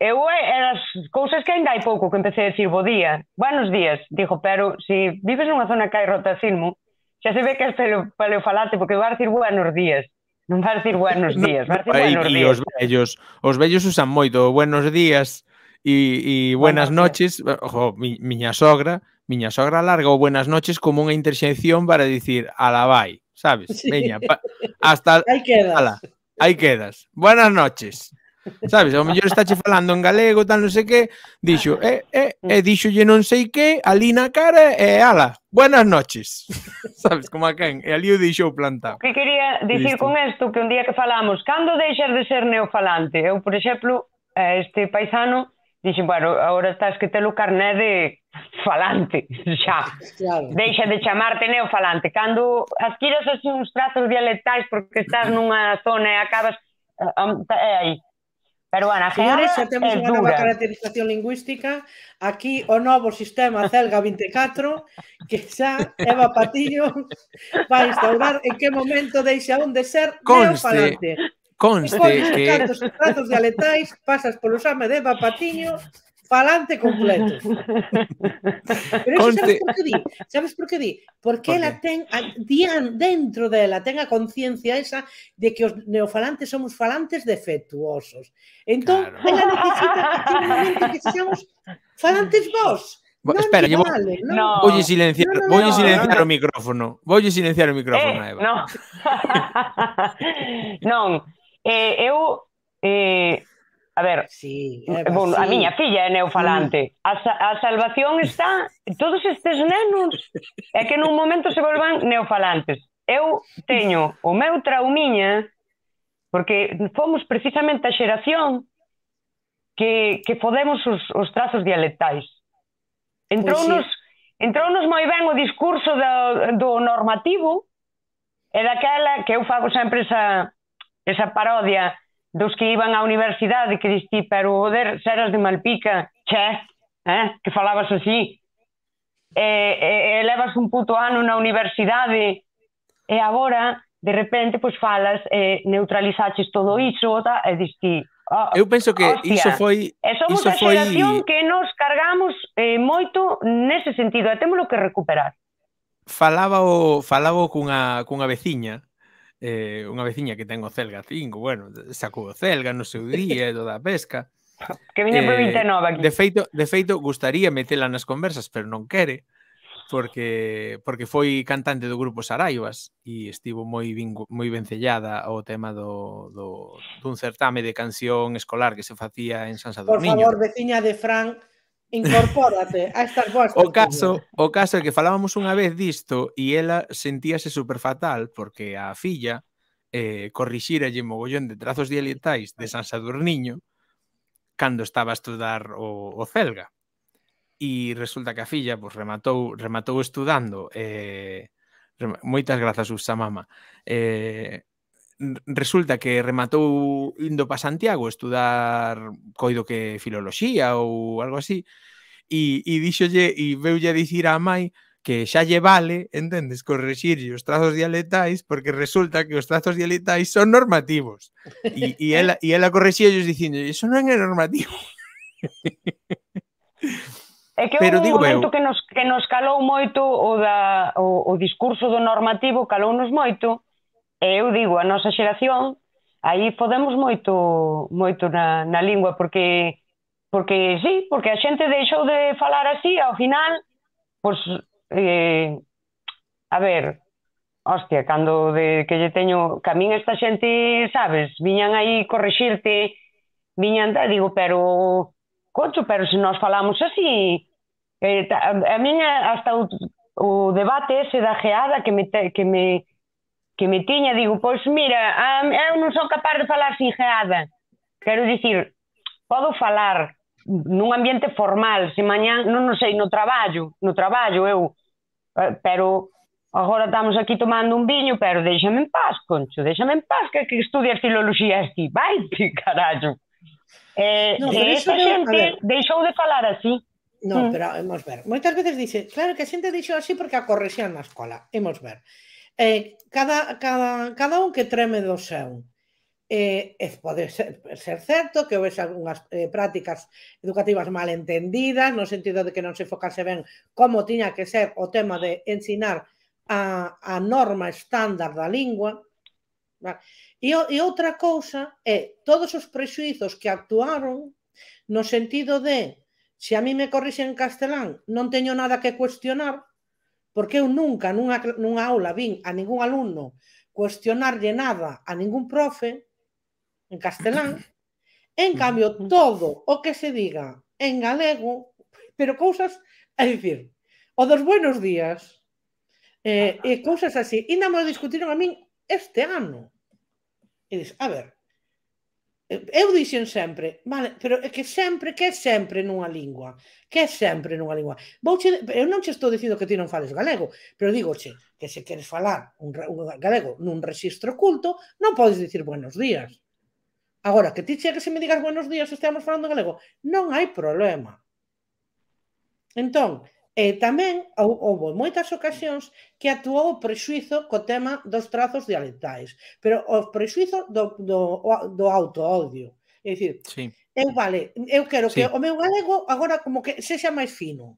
eu as cousas que ainda hai pouco que empecé a decir bo día, buenos días, digo, pero se si vives nunha zona que hai rotacismo, xa se ve que és pelo, paleofalante, porque vai dicir buenos días. Non vai dicir buenos días, vai dicir buenos días. Os vellos, os vellos usan moito buenos días e, e buenas bueno, noches, eh, ojo, mi, miña sogra, miña sogra larga o buenas noches como unha interxección para dicir alabai, sabes? Sí. Veña, pa, hasta aí quedas. Ala, aí quedas. Buenas noches. Sabes, ao mellor estáche falando en galego, tal, non sei que, dixo, e, eh, eh, e, eh, e non sei que, ali na cara, e eh, ala, buenas noches. Sabes, como a quen, e ali o deixou plantado. Que quería dicir Listo. con isto que un día que falamos, cando deixas de ser neofalante? Eu, por exemplo, este paisano, dixen, bueno, agora estás que te lo carné de falante, xa. Claro. Deixa de chamarte neofalante. Cando adquiras así uns trazos dialectais porque estás nunha zona e acabas... É eh, eh, aí, Pero bueno, a Señores, xa temos unha nova caracterización lingüística aquí o novo sistema Celga 24 que xa Eva Patillo vai instaurar en que momento deixa un de ser Conste. neofalante. Conste que... Con os trazos dialetais pasas polo xame de Eva Patiño pa'lante completo. Pero eso sabes por que di? Sabes por que di? Porque ela ten, a, dentro dela, ten a conciencia esa de que os neofalantes somos falantes defectuosos. Entón, claro. ela necesita que que seamos falantes vos. No Espera, llevo... vale, no. no. voy a silenciar, no, voy a silenciar o micrófono. Voy a silenciar o micrófono, eh, Eva. Non. non. Eh, eu eh, A ver, sí, é bon, a miña filla é neofalante. Mm. A, a salvación está todos estes nenos é que nun momento se volvan neofalantes. Eu teño o meu traumiña porque fomos precisamente a xeración que, que fodemos os, os trazos dialectais. Pois entrounos, pois sí. entrounos moi ben o discurso do, do normativo e daquela que eu fago sempre esa, esa parodia dos que iban á universidade que dis pero pero der, seras de Malpica, che, eh, que falabas así, e, e, e levas un puto ano na universidade e agora, de repente, pois falas e neutralizaches todo iso ta, e dis Oh, Eu penso que hostia, iso foi e somos iso a xeración foi... que nos cargamos eh, moito nese sentido e temos que recuperar falaba o falaba cunha cunha veciña eh, unha veciña que ten o Celga 5, bueno, sacou o Celga no seu día e toda a pesca. Que viña eh, por 29 aquí. De feito, de feito gustaría metela nas conversas, pero non quere porque porque foi cantante do grupo Saraivas e estivo moi vingo, moi vencellada ao tema do, do dun certame de canción escolar que se facía en San Sadurniño. Por favor, veciña de Fran, Incorpórate a estas boas O caso, o caso é que falábamos unha vez disto e ela sentíase superfatal porque a filla eh, lle mogollón de trazos dialectais de San Sadurniño cando estaba a estudar o, o Celga. E resulta que a filla pues, rematou, rematou estudando eh, moitas grazas, Usa Mama. Eh, resulta que rematou indo para Santiago estudar coido que filoloxía ou algo así e, e dixolle e veulle dicir a mai que xa lle vale, entendes, corregir os trazos dialectais porque resulta que os trazos dialectais son normativos. E, e ela, e ela e ellos dicindo, iso non é normativo. É que Pero un momento eu... que nos, que nos calou moito o, da, o, o discurso do normativo, calou nos moito, E eu digo, a nosa xeración, aí podemos moito moito na, na lingua, porque porque sí, porque a xente deixou de falar así, ao final, pois, eh, a ver, hostia, cando de que lle teño, camín min esta xente, sabes, viñan aí corrixirte, viñan, digo, pero, concho, pero se nos falamos así, eh, a, a miña, hasta o, o debate ese da geada que me, que me, que me tiña, digo, pois mira, eu non sou capaz de falar geada. Quero dicir, podo falar nun ambiente formal, se mañán, non, non sei, no traballo, no traballo eu, eh, pero agora estamos aquí tomando un viño, pero déxame en paz, Concho, déxame en paz que, que estudias filoloxía aquí, vai, carallo. Eh, no, e esta no, xente deixou de falar así. Non, mm. pero, hemos ver, moitas veces dice, claro que a xente deixou así porque a corrección na escola, hemos ver eh, cada, cada, cada un que treme do seu. Eh, eh, pode ser, ser certo que houvese algunhas eh, prácticas educativas mal entendidas, no sentido de que non se focase ben como tiña que ser o tema de ensinar a, a norma estándar da lingua. E, e outra cousa é todos os prexuizos que actuaron no sentido de se a mí me corrixen en castelán non teño nada que cuestionar, porque eu nunca nunha, nunha aula vin a ningún alumno cuestionarlle nada a ningún profe en castelán, en cambio todo o que se diga en galego, pero cousas, é dicir, o dos buenos días, eh, ah, ah, e ah. cousas así, e non me discutiron a min este ano. E dices, a ver, eu dixen sempre, vale, pero é que sempre, que é sempre nunha lingua, que é sempre nunha lingua. Vouche, eu non che estou dicindo que ti non fales galego, pero digoche que se queres falar un, un galego nun registro culto, non podes dicir buenos días. Agora, que ti chegues e me digas buenos días, estamos falando galego, non hai problema. Entón, E tamén houve moitas ocasións que actuou o prexuizo co tema dos trazos dialectais, pero o prexuizo do, do, do auto-odio. É dicir, sí. eu vale, eu quero sí. que o meu galego agora como que sexa máis fino.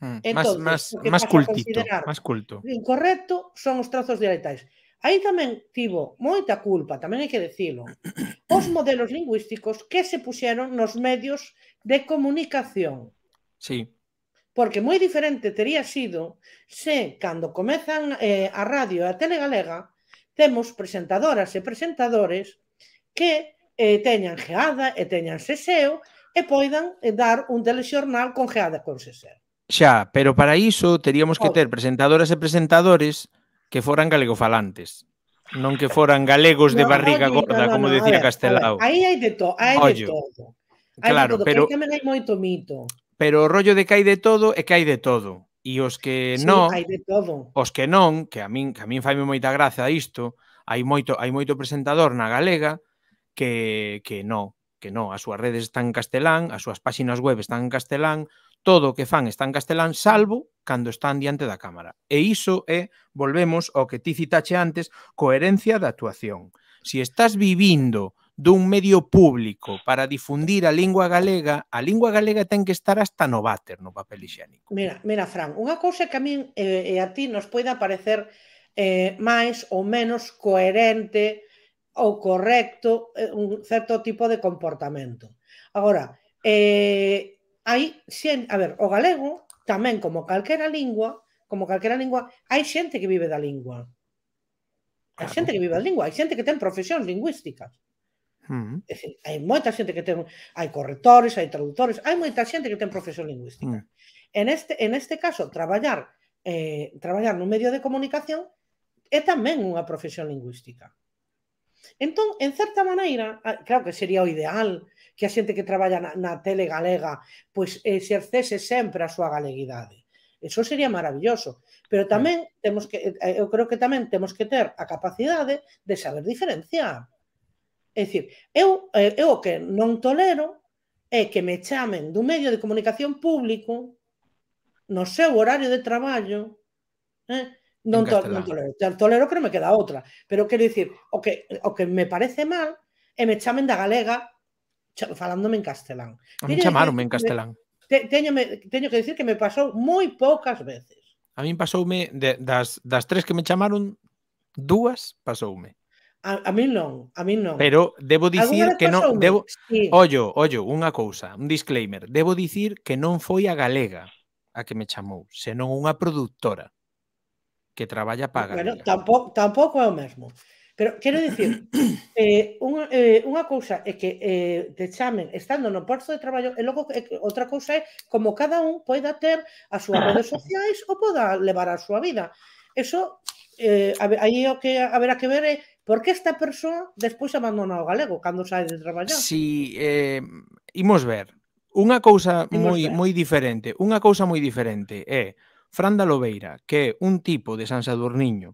Hmm, Entonces, más, más, más cultito, máis culto. Incorrecto son os trazos dialectais. Aí tamén tivo moita culpa, tamén hai que decilo, os modelos lingüísticos que se puxeron nos medios de comunicación. Sí Porque moi diferente tería sido se, cando comezan eh, a radio e a tele galega, temos presentadoras e presentadores que eh, teñan geada e teñan seseo e poidan eh, dar un telexornal con geada con seseo. Xa, pero para iso teríamos que oh. ter presentadoras e presentadores que foran galegofalantes non que foran galegos de barriga no, gorda, no, no, como no, decía Castelao. Aí hai de todo, hai de todo. Hai claro, todo, pero, tamén hai moito mito. Pero o rollo de que hai de todo é que hai de todo. E os que sí, non, hai de todo. os que non, que a min que a min faime moita graza isto, hai moito hai moito presentador na galega que que non, que non, as súas redes están en castelán, as súas páxinas web están en castelán, todo o que fan está en castelán salvo cando están diante da cámara. E iso é, volvemos ao que ti citache antes, coherencia da actuación. Si estás vivindo dun medio público para difundir a lingua galega, a lingua galega ten que estar hasta no váter no papel higiénico. Mira, mira Fran, unha cousa que a min eh, e a ti nos poida parecer eh, máis ou menos coherente ou correcto eh, un certo tipo de comportamento. Agora, eh, hai xen, a ver, o galego tamén como calquera lingua, como calquera lingua, hai xente que vive da lingua. Hai xente que vive da lingua, hai xente que ten profesións lingüísticas. Uh -huh. hai moita xente que ten, hai correctores, hai traductores, hai moita xente que ten profesión lingüística. -huh. Mm. En este, en este caso, traballar eh, traballar no medio de comunicación é tamén unha profesión lingüística. Entón, en certa maneira, ah, claro que sería o ideal que a xente que traballa na, na tele galega pois exercese eh, sempre a súa galeguidade. Eso sería maravilloso, pero tamén temos que eu eh, eh, creo que tamén temos que ter a capacidade de saber diferenciar. É dicir, eu, eh, eu o que non tolero é que me chamen dun medio de comunicación público no seu horario de traballo eh, non, to, non tolero. Tolero que non me queda outra. Pero quero dicir, o que, o que me parece mal é me chamen da galega falándome en castelán. A mí chamaronme en eh, castelán. Te, teño, me, teño que dicir que me pasou moi poucas veces. A min pasoume de, das, das tres que me chamaron, dúas pasoume. A, a mí non, a mí non. Pero debo dicir que non, debo sí. Ollo, ollo, unha cousa, un disclaimer. Debo dicir que non foi a galega a que me chamou, senón unha productora que traballa para Bueno, galega. tampouco, tampouco é o mesmo. Pero quero dicir, eh, unha, eh, unha cousa é que eh, te chamen estando no posto de traballo e logo eh, outra cousa é como cada un poida ter as súas redes sociais ou poda levar a súa vida. Eso eh, aí o que haberá que ver é Por que esta persoa despois abandona o galego cando sai de traballar? Si, eh, imos ver. Unha cousa moi moi diferente, unha cousa moi diferente é Fran da Lobeira, que é un tipo de San Sadurniño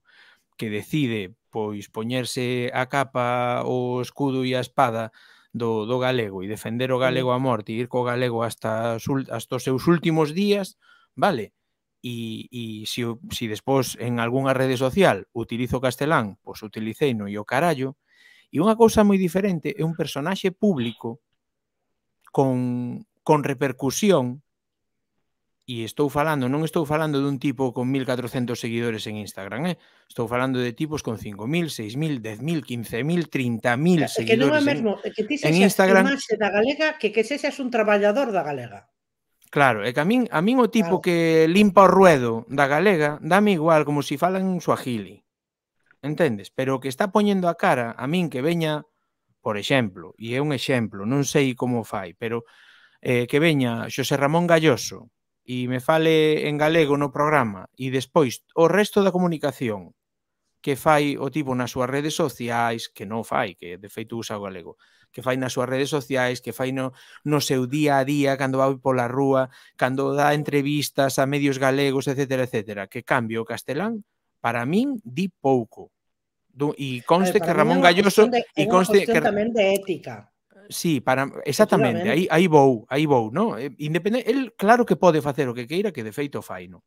que decide pois poñerse a capa, o escudo e a espada do, do galego e defender o galego mm. a morte e ir co galego hasta, hasta os seus últimos días, vale, e, e se, si se despois en algunha rede social utilizo castelán, pois utilicei no e o carallo, e unha cousa moi diferente é un personaxe público con, con repercusión e estou falando, non estou falando dun tipo con 1400 seguidores en Instagram, eh? Estou falando de tipos con 5000, 6000, 10000, 15000, 30000 seguidores. que non é mesmo en, que ti sexas Instagram... imaxe da galega que que sexas un traballador da galega. Claro, é que a min, a min o tipo claro. que limpa o ruedo da galega dame igual como se si falan en suajili. Entendes? Pero o que está poñendo a cara a min que veña, por exemplo, e é un exemplo, non sei como fai, pero eh, que veña Xosé Ramón Galloso e me fale en galego no programa e despois o resto da comunicación que fai o tipo nas súas redes sociais, que non fai, que de feito usa o galego, que fai nas súas redes sociais, que fai no, no seu día a día, cando vai pola rúa, cando dá entrevistas a medios galegos, etc, etc, que cambio o castelán, para min, di pouco. Do, e conste ver, que Ramón Galloso... De, e conste que tamén de ética. Sí, para exactamente, aí aí vou, aí vou, no? Eh, Independente, el claro que pode facer o que queira, que de feito fai, no.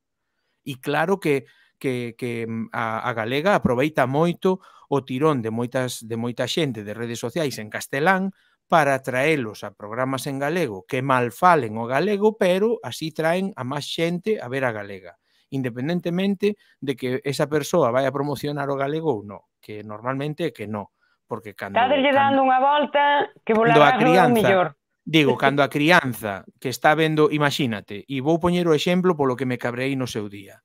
E claro que que, que mm, a, a galega aproveita moito o tirón de moitas de moita xente de redes sociais en castelán para traelos a programas en galego que mal falen o galego, pero así traen a máis xente a ver a galega, independentemente de que esa persoa vai a promocionar o galego ou non, que normalmente é que non, porque cando... lle dando unha volta que a crianza, mellor. Digo, cando a crianza que está vendo, imagínate, e vou poñer o exemplo polo que me cabrei no seu día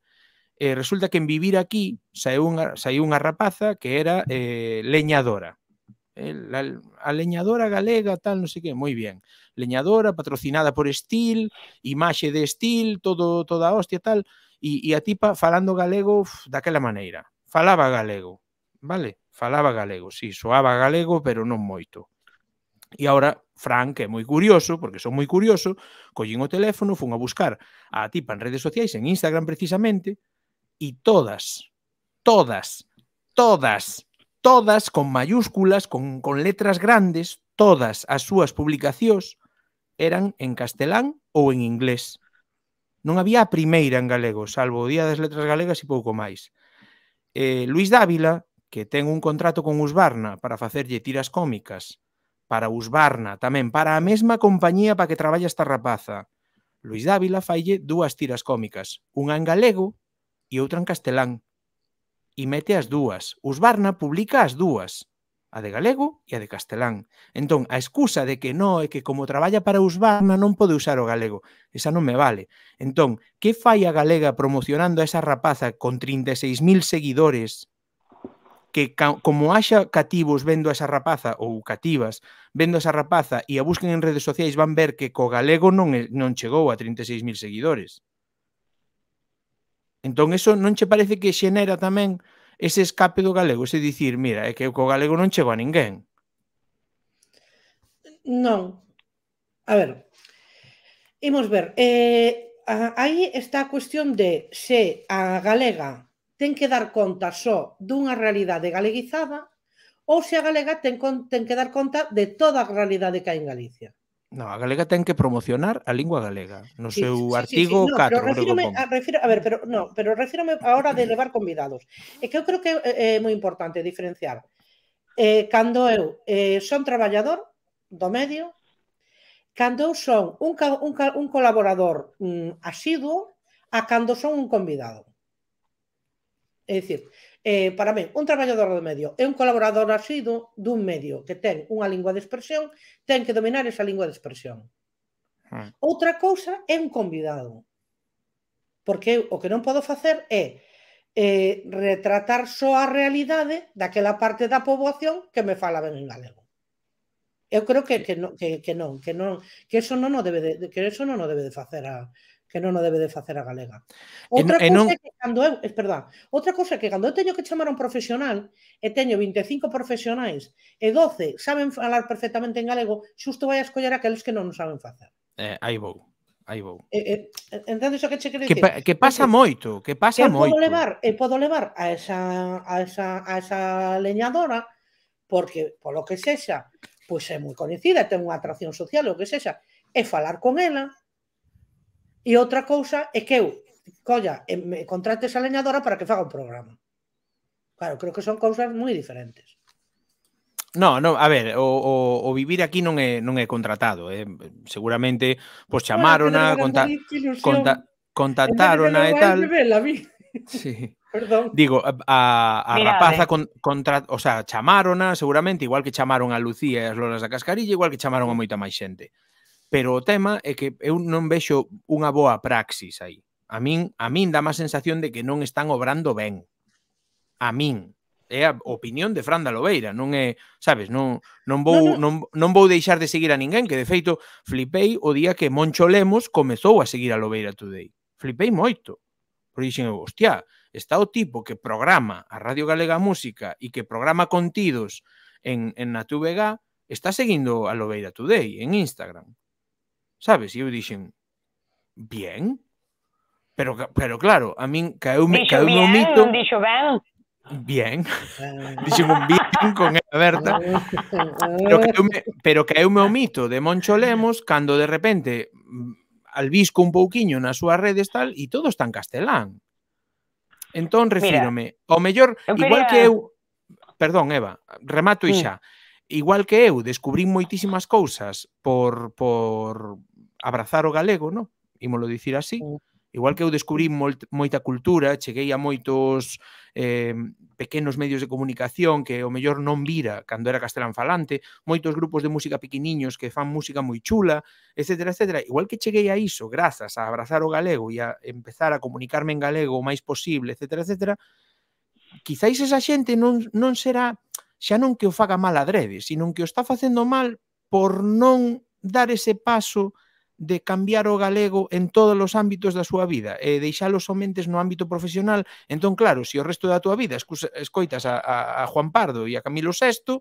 eh, resulta que en vivir aquí saiu unha, saiu unha rapaza que era eh, leñadora. Eh, la, a leñadora galega, tal, non sei que, moi bien. Leñadora, patrocinada por Estil, imaxe de Estil, todo, toda hostia, tal, e, e a tipa falando galego uf, daquela maneira. Falaba galego, vale? Falaba galego, si, sí, soaba galego, pero non moito. E agora, Frank, que é moi curioso, porque son moi curioso, collín o teléfono, fun a buscar a tipa en redes sociais, en Instagram precisamente, y todas, todas, todas, todas con mayúsculas, con, con letras grandes, todas as súas publicacións eran en castelán ou en inglés. Non había a primeira en galego, salvo o Día das Letras Galegas e pouco máis. Eh, Luis Dávila, que ten un contrato con Usbarna para facerlle tiras cómicas, para Usbarna tamén, para a mesma compañía para que traballa esta rapaza. Luis Dávila faille dúas tiras cómicas, unha en galego e outra en castelán. E mete as dúas. Usbarna publica as dúas, a de galego e a de castelán. Entón, a excusa de que non é que como traballa para Usbarna non pode usar o galego. Esa non me vale. Entón, que fai a galega promocionando a esa rapaza con 36.000 seguidores que como haxa cativos vendo a esa rapaza ou cativas vendo a esa rapaza e a busquen en redes sociais van ver que co galego non, non chegou a 36.000 seguidores. Entón, eso non che parece que xenera tamén ese escape do galego? Ese dicir, mira, é que o galego non chegou a ninguén. Non. A ver, imos ver. Eh, aí está a cuestión de se a galega ten que dar conta só dunha realidade galeguizada ou se a galega ten, con, ten que dar conta de toda a realidade que hai en Galicia. No, a galega ten que promocionar a lingua galega no sí, seu sí, artigo sí, sí, No, 4. Refírome, a, refiro, a ver, pero no, pero refírome a hora de levar convidados. É que eu creo que é, eh, eh, é moi importante diferenciar. Eh, cando eu eh, son traballador do medio, cando eu son un, un, un colaborador mm, asiduo, a cando son un convidado. É dicir, eh, para ben, un traballador do medio é un colaborador asido dun medio que ten unha lingua de expresión, ten que dominar esa lingua de expresión. Ah. Outra cousa é un convidado. Porque o que non podo facer é eh, retratar só a realidade daquela parte da poboación que me fala ben en galego. Eu creo que que no, que, que non, que non, que eso non o debe de, que eso non o debe de facer a que non o debe de facer a galega. Outra en, cousa en un... que cando eu, es, eh, perdón, outra cousa que cando eu teño que chamar a un profesional e teño 25 profesionais e 12 saben falar perfectamente en galego, xusto vai a escoller aqueles que non saben facer. Eh, aí vou. Aí vou. Eh, eh, entendes o que che quero dicir? Que, que pasa moito, que pasa que moito. Podo levar, e podo levar a esa, a esa, a esa leñadora porque, polo que sexa, pois é moi coñecida, ten unha atracción social, o que sexa, e falar con ela, E outra cousa é que eu colla e me contrate esa leñadora para que faga un programa. Claro, creo que son cousas moi diferentes. No, no, a ver, o, o, o vivir aquí non é non é contratado, eh. seguramente pois a conta, conta, a e tal. Bela, sí. Perdón. Digo, a, a Mira, rapaza eh. con, contra, o sea, a, seguramente, igual que chamaron a Lucía e as Lolas da Cascarilla, igual que chamaron a moita máis xente. Pero o tema é que eu non vexo unha boa praxis aí. A min, a min dá má sensación de que non están obrando ben. A min. É a opinión de Fran da Lobeira, non é, sabes, non, non vou, non, non vou deixar de seguir a ninguén, que de feito flipei o día que Moncho Lemos comezou a seguir a Lobeira Today. Flipei moito. Porque dixen, hostia, está o tipo que programa a Radio Galega Música e que programa contidos en, en na TVG, está seguindo a Lobeira Today en Instagram sabes? E eu dixen, bien, pero, pero claro, a min caeu-me caeu o mito... Dixo ben, Bien. Dixen un bien con ela aberta. Pero caeume, pero caeume o mito de Moncho Lemos cando de repente albisco un pouquiño nas súas redes tal e todo está en castelán. Entón refírome, Mira, mellor quería... igual que eu Perdón, Eva, remato e mm. xa. Igual que eu descubrí moitísimas cousas por por abrazar o galego, non? Ímolo dicir así. Igual que eu descubrí moita cultura, cheguei a moitos eh, pequenos medios de comunicación que o mellor non vira cando era castelán falante, moitos grupos de música pequeniños que fan música moi chula, etc. etc. Igual que cheguei a iso grazas a abrazar o galego e a empezar a comunicarme en galego o máis posible, etc. etc. Quizáis esa xente non, non será xa non que o faga mal adrede, sino que o está facendo mal por non dar ese paso de cambiar o galego en todos os ámbitos da súa vida e deixalo somente no ámbito profesional, entón claro, se o resto da túa vida escoitas a, a, a Juan Pardo e a Camilo VI,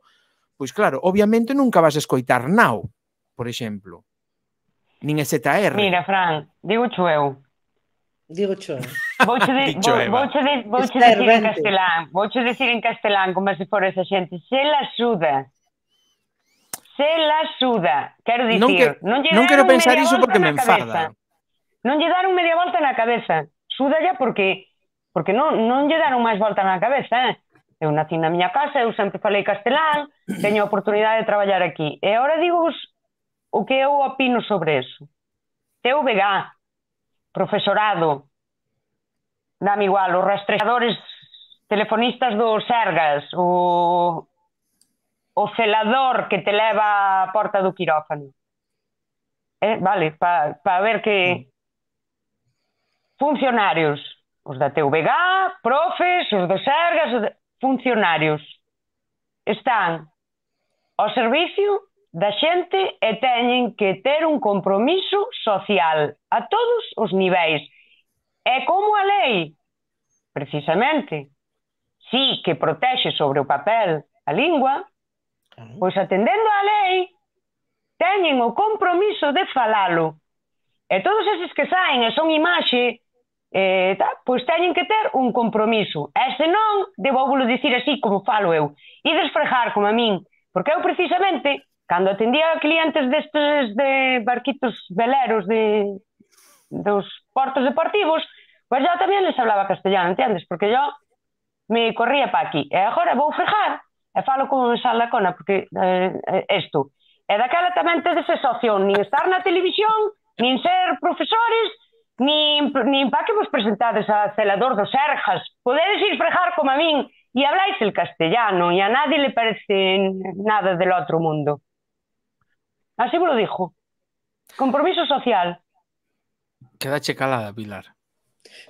pois claro, obviamente nunca vas a escoitar Nau, por exemplo. Nin ZR. Mira, Fran, digo cho eu. Digo cho. Vouche de, vou, vouche de, vouche decir en castelán, vouche decir en castelán como se for esa xente, se la suda se la suda. Quero dicir, non, que, non, lle non quero pensar iso porque me enfada. Non lle daron media volta na cabeza. ya porque porque non, non lle daron máis volta na cabeza. Eh? Eu nací na miña casa, eu sempre falei castelán, teño a oportunidade de traballar aquí. E agora digo o que eu opino sobre eso. TVG, profesorado, dame igual, os rastreadores telefonistas do Sergas, o o celador que te leva a porta do quirófano. Eh, vale, para pa ver que funcionarios, os da TVG, profes, os do Sergas, os de... funcionarios, están ao servicio da xente e teñen que ter un compromiso social a todos os niveis. É como a lei, precisamente, sí que protexe sobre o papel a lingua, Pois atendendo á lei, teñen o compromiso de falalo. E todos eses que saen e son imaxe, eh, tá, pois teñen que ter un compromiso. E se non, devolvo dicir así como falo eu. E desfregar como a min. Porque eu precisamente, cando atendía a clientes destes de barquitos veleros de, dos portos deportivos, pois eu tamén les hablaba castellano, entendes? Porque yo me corría pa aquí. E agora vou fregar E falo como me sale a cona, porque eh, eh E daquela tamén tedes esa opción, nin estar na televisión, nin ser profesores, nin, nin pa que vos presentades a celador dos Erjas, Podedes ir fregar como a min, e habláis el castellano, e a nadie le parece nada del outro mundo. Así me lo dijo. Compromiso social. Quedache calada, Pilar.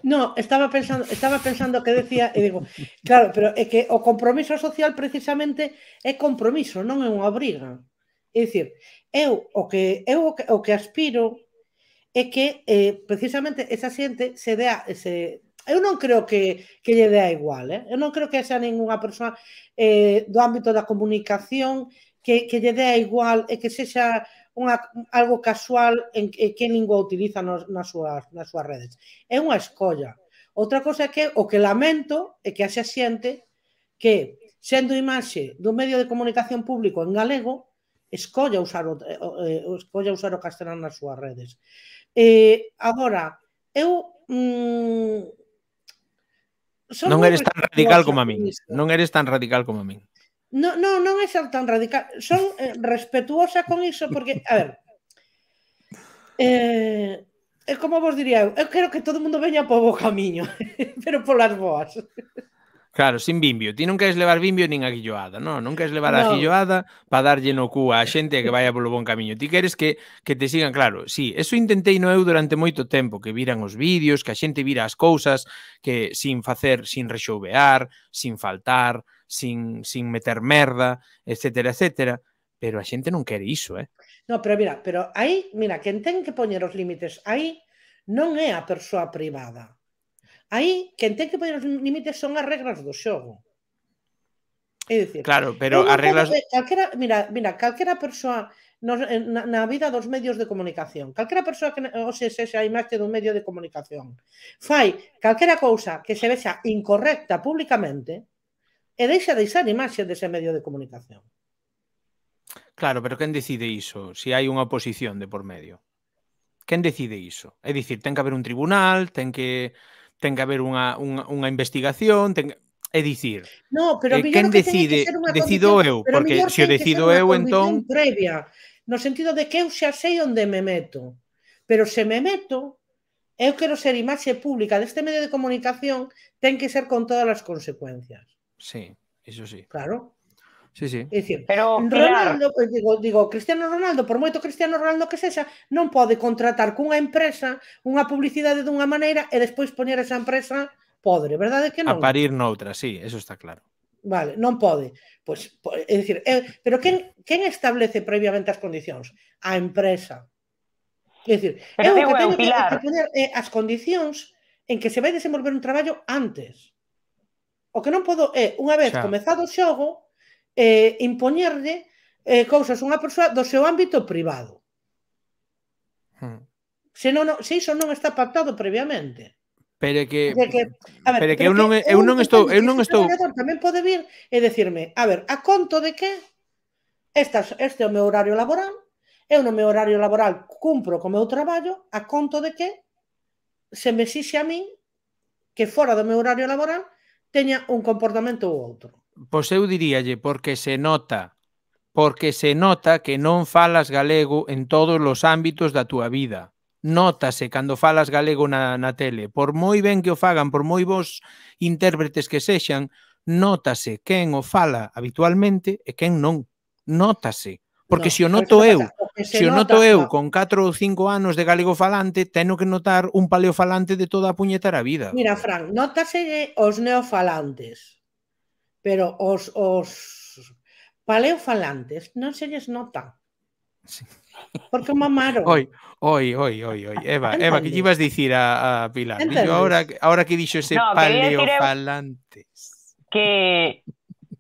No, estaba pensando, estaba pensando que decía e digo, claro, pero é que o compromiso social precisamente é compromiso, non é unha obriga. É dicir, eu o que eu o que, o que aspiro é que eh, precisamente esa xente se dea ese Eu non creo que, que lle dea igual, eh? eu non creo que sea ninguna persoa eh, do ámbito da comunicación que, que lle dea igual e que sexa unha, algo casual en que, que lingua utiliza nas nas, súas, nas súas redes. É unha escolla. Outra cosa é que o que lamento é que haxa xente que, sendo imaxe do medio de comunicación público en galego, escolla usar o, eh, escolla usar o castelán nas súas redes. Eh, agora, eu mm, non eres tan radical como a min. Non eres tan radical como a min. No, no, non é ser tan radical. Son eh, respetuosa con iso porque, a ver, eh, é eh, como vos diría eu, eu quero que todo mundo veña po bo camiño, pero polas boas. Claro, sin bimbio. Ti non queres levar bimbio nin a guilloada, non? Non queres levar no. a guilloada para darlle no cu á xente que vaya polo bon camiño. Ti queres que, que te sigan, claro. Sí, eso intentei no eu durante moito tempo, que viran os vídeos, que a xente vira as cousas, que sin facer, sin rexoubear, sin faltar, sin, sin meter merda, etcétera, etcétera. Pero a xente non quere iso, eh? No, pero mira, pero aí, mira, quen ten que poñer os límites aí non é a persoa privada. Aí, quen ten que poñer os límites son as regras do xogo. É dicir, claro, pero as reglas... Calquera, mira, mira, calquera persoa no, na, na vida dos medios de comunicación, calquera persoa que hoxe se xa imaxe dun medio de comunicación, fai calquera cousa que se vexa incorrecta públicamente, e deixa de usar imaxe dese medio de comunicación. Claro, pero quen decide iso? Se si hai unha oposición de por medio. Quen decide iso? É dicir, ten que haber un tribunal, ten que ten que haber unha, unha, unha investigación, ten É dicir, no, pero eh, quen decide, que decido eu, porque se o decido eu entón previa, no sentido de que eu xa sei onde me meto. Pero se me meto, eu quero ser imaxe pública deste medio de comunicación, ten que ser con todas as consecuencias. Sí, iso sí. Claro. Sí, sí. É dicir, Pero, Ronaldo, claro. Eh, digo, digo, Cristiano Ronaldo, por moito Cristiano Ronaldo que sexa, non pode contratar cunha empresa unha publicidade dunha maneira e despois poñer esa empresa podre, verdade que non? A parir noutra, sí, eso está claro. Vale, non pode. Pois, pues, é dicir, é, pero quen, quen establece previamente as condicións? A empresa. É dicir, pero eu digo, que teño que, que poñer eh, as condicións en que se vai desenvolver un traballo antes. O que non podo é, unha vez xa. comezado o xogo, eh, impoñerlle eh, cousas unha persoa do seu ámbito privado. Hmm. Se, non, se iso non está pactado previamente. Pero que, de que a ver, pero que eu non que eu non estou, eu non estou. Tamén pode vir e decirme, a ver, a conto de que estas, este é o meu horario laboral, eu no meu horario laboral cumpro co meu traballo, a conto de que se me xixe a min que fora do meu horario laboral teña un comportamento ou outro. Pois eu diríalle, porque se nota, porque se nota que non falas galego en todos os ámbitos da túa vida. Nótase cando falas galego na, na tele. Por moi ben que o fagan, por moi vos intérpretes que sexan, nótase quen o fala habitualmente e quen non. Nótase. Porque no, se o noto eu, pasa se, se o noto eu con 4 ou 5 anos de galego falante, teno que notar un paleofalante de toda a puñetera vida. Mira, Fran, notase os neofalantes, pero os, os paleofalantes non se lles nota. Sí. Porque mamaron. Oi, oi, oi, oi, oi. Eva, Entendi. Eva, que ibas dicir a, a Pilar? Dixo, ahora, ahora que dixo ese no, paleofalantes. Que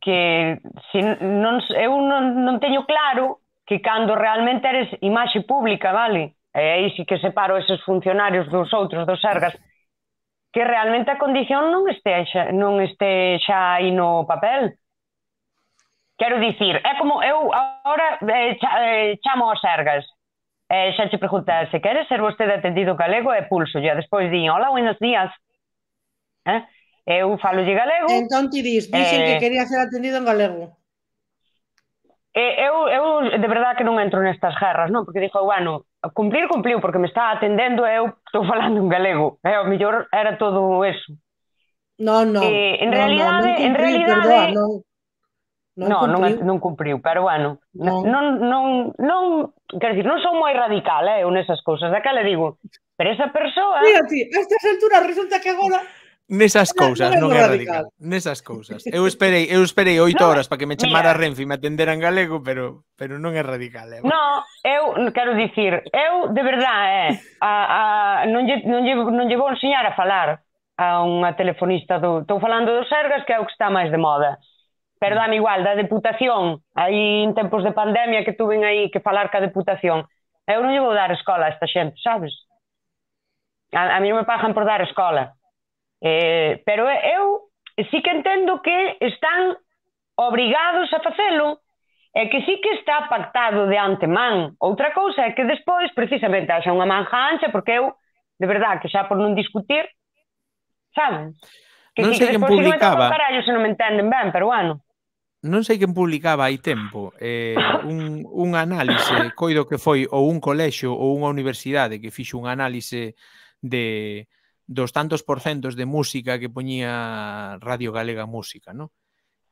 que se non eu non, non teño claro que cando realmente eres imaxe pública, vale? E aí sí que separo esos funcionarios dos outros, dos sergas, que realmente a condición non este xa, non este xa aí no papel. Quero dicir, é como eu agora eh, eh, chamo as ergas, eh, xa te pregunta, se quere ser vostede atendido galego, e pulso, e despois di, hola, buenos días. Eh? Eu falo de galego. Entón ti dis, dixen eh, que quería ser atendido en galego. Eh, eu, eu de verdade que non entro nestas guerras, non? Porque dixo, bueno, cumplir cumpliu, porque me está atendendo e eu estou falando en galego. E o mellor era todo eso. Non, non. Eh, en no, realidade, no, non cumplí, en realidade... Perdón, non, non, non, cumpliu. non, non cumpriu, pero bueno, non, non, non, non quero dicir, non son moi radical, eh, eu esas cousas, daquela digo, pero esa persoa... Mira ti, a estas alturas resulta que agora Nesas cousas, non, é radical. radical. Nesas cousas. Eu esperei, eu esperei oito no, horas para que me chamara mira. Renfe e me atenderan galego, pero pero non é radical, eh. No, eu quero dicir, eu de verdade, eh, a, a, non lle non lle non lle vou enseñar a falar a unha telefonista do estou falando dos Sergas que é o que está máis de moda. Pero dame igual, da deputación, aí en tempos de pandemia que tuven aí que falar ca deputación. Eu non lle vou dar escola a esta xente, sabes? A, a mí non me pagan por dar escola Eh, pero eu sí que entendo que están obrigados a facelo, é que sí que está pactado de antemán. Outra cousa é que despois, precisamente, haxa unha manja ancha, porque eu, de verdad, que xa por non discutir, sabes? Que non sei que quen publicaba. Si carallo, se non me entenden ben, pero bueno. Non sei quen publicaba hai tempo eh, un, un análise, coido que foi ou un colexo ou unha universidade que fixo un análise de, dos tantos porcentos de música que poñía Radio Galega Música, non?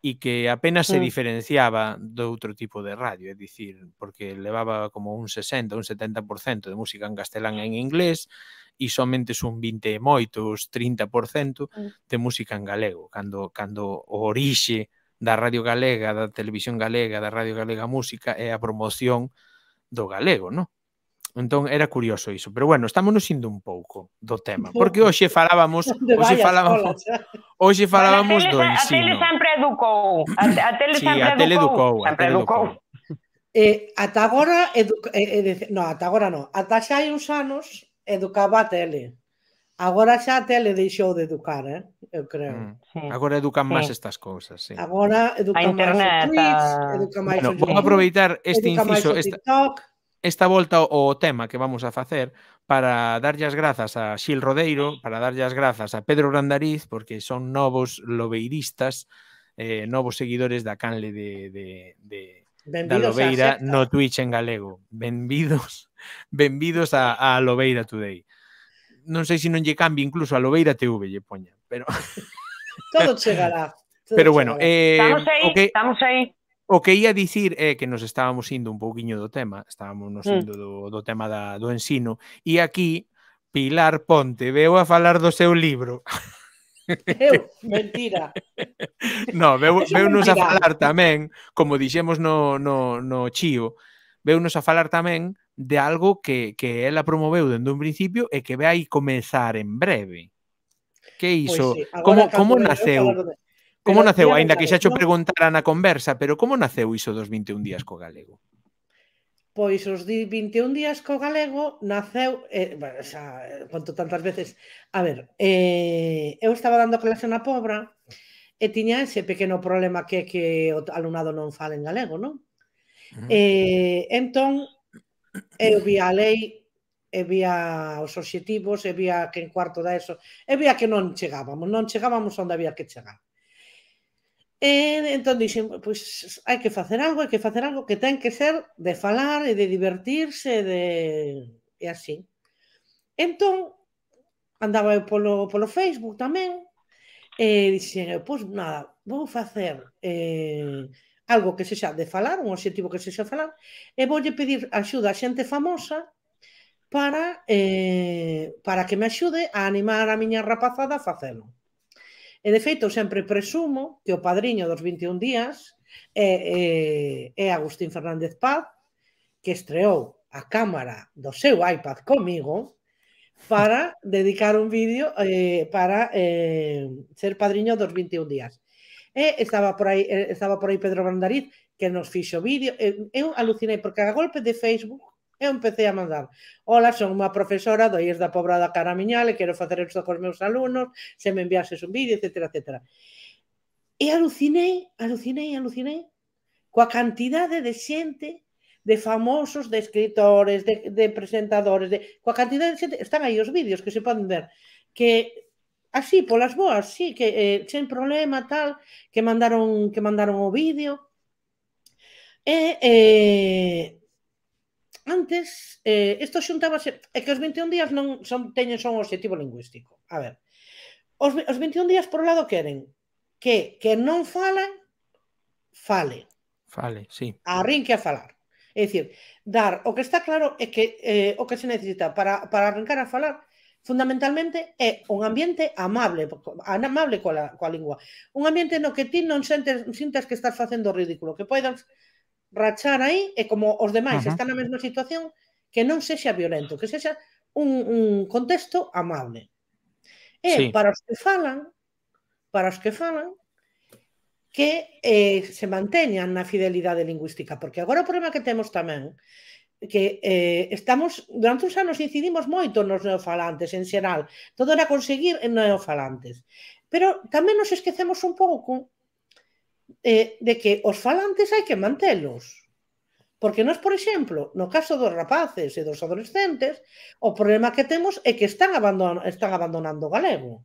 e que apenas se mm. diferenciaba do outro tipo de radio, é dicir, porque levaba como un 60, un 70% de música en castelán e en inglés e somente un 20 e moitos, 30% mm. de música en galego, cando cando o orixe da radio galega, da televisión galega, da radio galega música é a promoción do galego, non? Entón era curioso iso, pero bueno, nos indo un pouco do tema, porque hoxe falábamos, hoxe falábamos, hoxe falábamos do ensino. A tele sempre educou, a, tele sí, sempre a tele educou, sempre educou. educou. Eh, ata agora, edu, eh, eh, no, ata agora non, ata xa hai uns anos educaba a tele. Agora xa a tele deixou de educar, eh? eu creo. Mm. Sí. Agora educan sí. máis estas cousas, sí. Agora educan máis o Twitch, a... educan máis bueno, Vou aproveitar este inciso, esta, esta volta o tema que vamos a facer, para darlle as grazas a Xil Rodeiro, para darlle as grazas a Pedro Brandariz, porque son novos lobeiristas, eh, novos seguidores da canle de, de, de Benvidos da Lobeira no Twitch en galego. Benvidos, benvidos a, a Lobeira Today. Non sei se non lle cambie incluso a Lobeira TV lle poña, pero... Todo chegará. Todo pero bueno, chegará. eh, estamos aí, okay. estamos aí. O que ia dicir é que nos estábamos indo un pouquiño do tema, estábamos nos mm. indo do, do tema da, do ensino, e aquí Pilar Ponte veu a falar do seu libro. Eu, mentira. No, veu, Eso veunos mentira. a falar tamén, como dixemos no, no, no Chío, veunos a falar tamén de algo que, que ela promoveu dende un principio e que vai comezar en breve. Que pois iso? Pois sí, como como naceu? De... Como naceu, aínda que xa xo preguntara na conversa, pero como naceu iso dos 21 días co galego? Pois os 21 días co galego naceu, eh, bueno, xa, conto tantas veces, a ver, eh, eu estaba dando clase na Pobra e tiña ese pequeno problema que que o alumnado non fala en galego, non? Uh -huh. Eh, entón, eu vi a lei, e vía os obxectivos, e vía que en cuarto da eso, e vía que non chegábamos, non chegábamos onde había que chegar. E entón dixen, pois hai que facer algo, hai que facer algo que ten que ser de falar e de divertirse e de... e así. Entón, andaba eu polo, polo Facebook tamén e dixen, eh, pois nada, vou facer eh, algo que sexa de falar, un objetivo que sexa falar, e voulle pedir axuda a xente famosa para, eh, para que me axude a animar a miña rapazada a facelo. E, de feito, sempre presumo que o padriño dos 21 días é, é, é Agustín Fernández Paz, que estreou a cámara do seu iPad comigo para dedicar un vídeo eh, para eh, ser padriño dos 21 días. E estaba por aí, eh, estaba por aí Pedro Brandariz, que nos fixo vídeo. Eu alucinei, porque a golpe de Facebook E empecé a mandar. Ola, son unha profesora do IES da Pobrada Caramiñal e quero facer isto cos meus alumnos, se me enviases un vídeo, etc, etc. E alucinei, alucinei, alucinei coa cantidade de xente de famosos, de escritores, de, de presentadores, de, coa cantidade de xente, están aí os vídeos que se poden ver, que así, polas boas, sí, que eh, sen problema, tal, que mandaron que mandaron o vídeo, e eh, Antes, eh, isto xuntábase, é que os 21 días non son, teñen son un objetivo lingüístico. A ver, os, os 21 días por un lado queren que que non fala, fale. Fale, sí. Arrinque a falar. É dicir, dar, o que está claro é que eh, o que se necesita para, para arrancar a falar fundamentalmente é un ambiente amable, amable coa, coa lingua. Un ambiente no que ti non sentes, sintas que estás facendo ridículo, que podes rachar aí e como os demais Ajá. están na mesma situación, que non sexa violento, que sexa un, un contexto amable. E sí. para os que falan, para os que falan, que eh, se manteñan na fidelidade lingüística, porque agora o problema que temos tamén que eh, estamos, durante uns anos incidimos moito nos neofalantes en xeral, todo era conseguir en neofalantes, pero tamén nos esquecemos un pouco eh, de que os falantes hai que mantelos. Porque nos, por exemplo, no caso dos rapaces e dos adolescentes, o problema que temos é que están, abandon están abandonando o galego.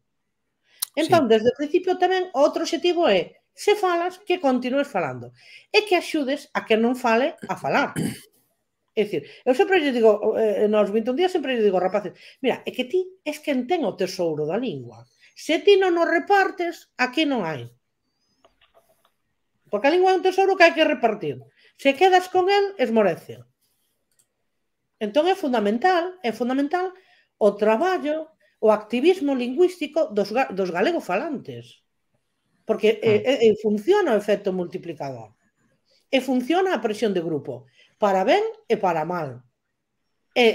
Entón, sí. desde o principio tamén, outro objetivo é se falas, que continúes falando. E que axudes a que non fale a falar. É dicir, eu sempre lle digo, eh, nos 21 días sempre lle digo, rapaces, mira, é que ti es quen ten o tesouro da lingua. Se ti non o repartes, aquí non hai. Porque a lingua é un tesouro que hai que repartir. Se quedas con el, esmorece. Entón é fundamental, é fundamental o traballo, o activismo lingüístico dos, ga dos galego falantes. Porque eh, ah. e, eh, e, funciona o efecto multiplicador. E funciona a presión de grupo. Para ben e para mal. E,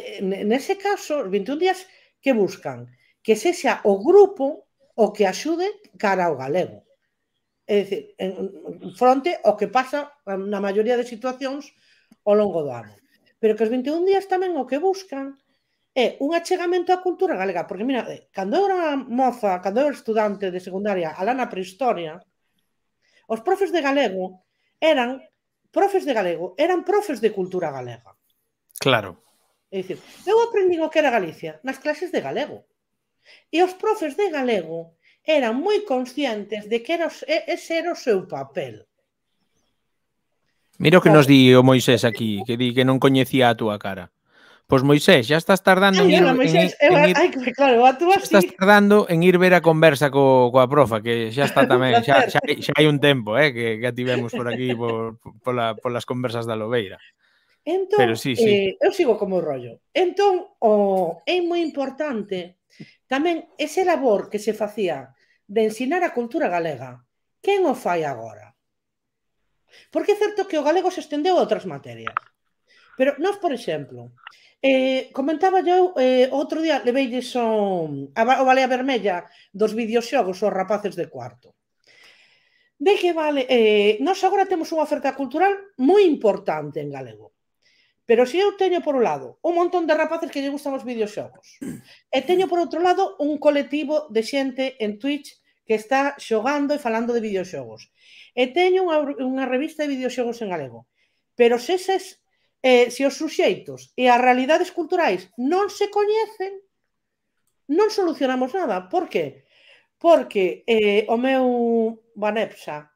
nese caso, os 21 días que buscan? Que sexa o grupo o que axude cara ao galego é dicir, en fronte ao que pasa na maioría de situacións ao longo do ano. Pero que os 21 días tamén o que buscan é un achegamento á cultura galega, porque mira, eh, cando era moza, cando era estudante de secundaria, a na prehistoria, os profes de galego eran profes de galego, eran profes de cultura galega. Claro. É dicir, eu aprendi o que era Galicia nas clases de galego. E os profes de galego eran moi conscientes de que era, ese era o seu papel. Mira o que nos di o Moisés aquí, que di que non coñecía a túa cara. Pois Moisés, xa estás tardando Ay, en ir, no, Moisés, en, en ir, Ay, claro, a túa sí. Estás tardando en ir ver a conversa co, coa profa, que xa está tamén, xa, xa, xa hai un tempo, eh, que, que tivemos por aquí por, por, la, por las conversas da Lobeira. Entón, Pero sí, sí. Eh, eu sigo como rollo. Entón, o, oh, é moi importante Tamén ese labor que se facía de ensinar a cultura galega, quen o fai agora? Porque é certo que o galego se estendeu a outras materias. Pero nós, por exemplo, eh, comentaba eu eh, outro día, leveille son a, o Balea Vermella dos videoxogos os rapaces de cuarto. De que vale, eh, nós agora temos unha oferta cultural moi importante en galego. Pero se eu teño por un lado un montón de rapaces que lle gustan os videoxogos e teño por outro lado un colectivo de xente en Twitch que está xogando e falando de videoxogos e teño unha, unha revista de videoxogos en galego pero se ses, eh, se os suxeitos e as realidades culturais non se coñecen non solucionamos nada. Por que? Porque eh, o meu Banepsa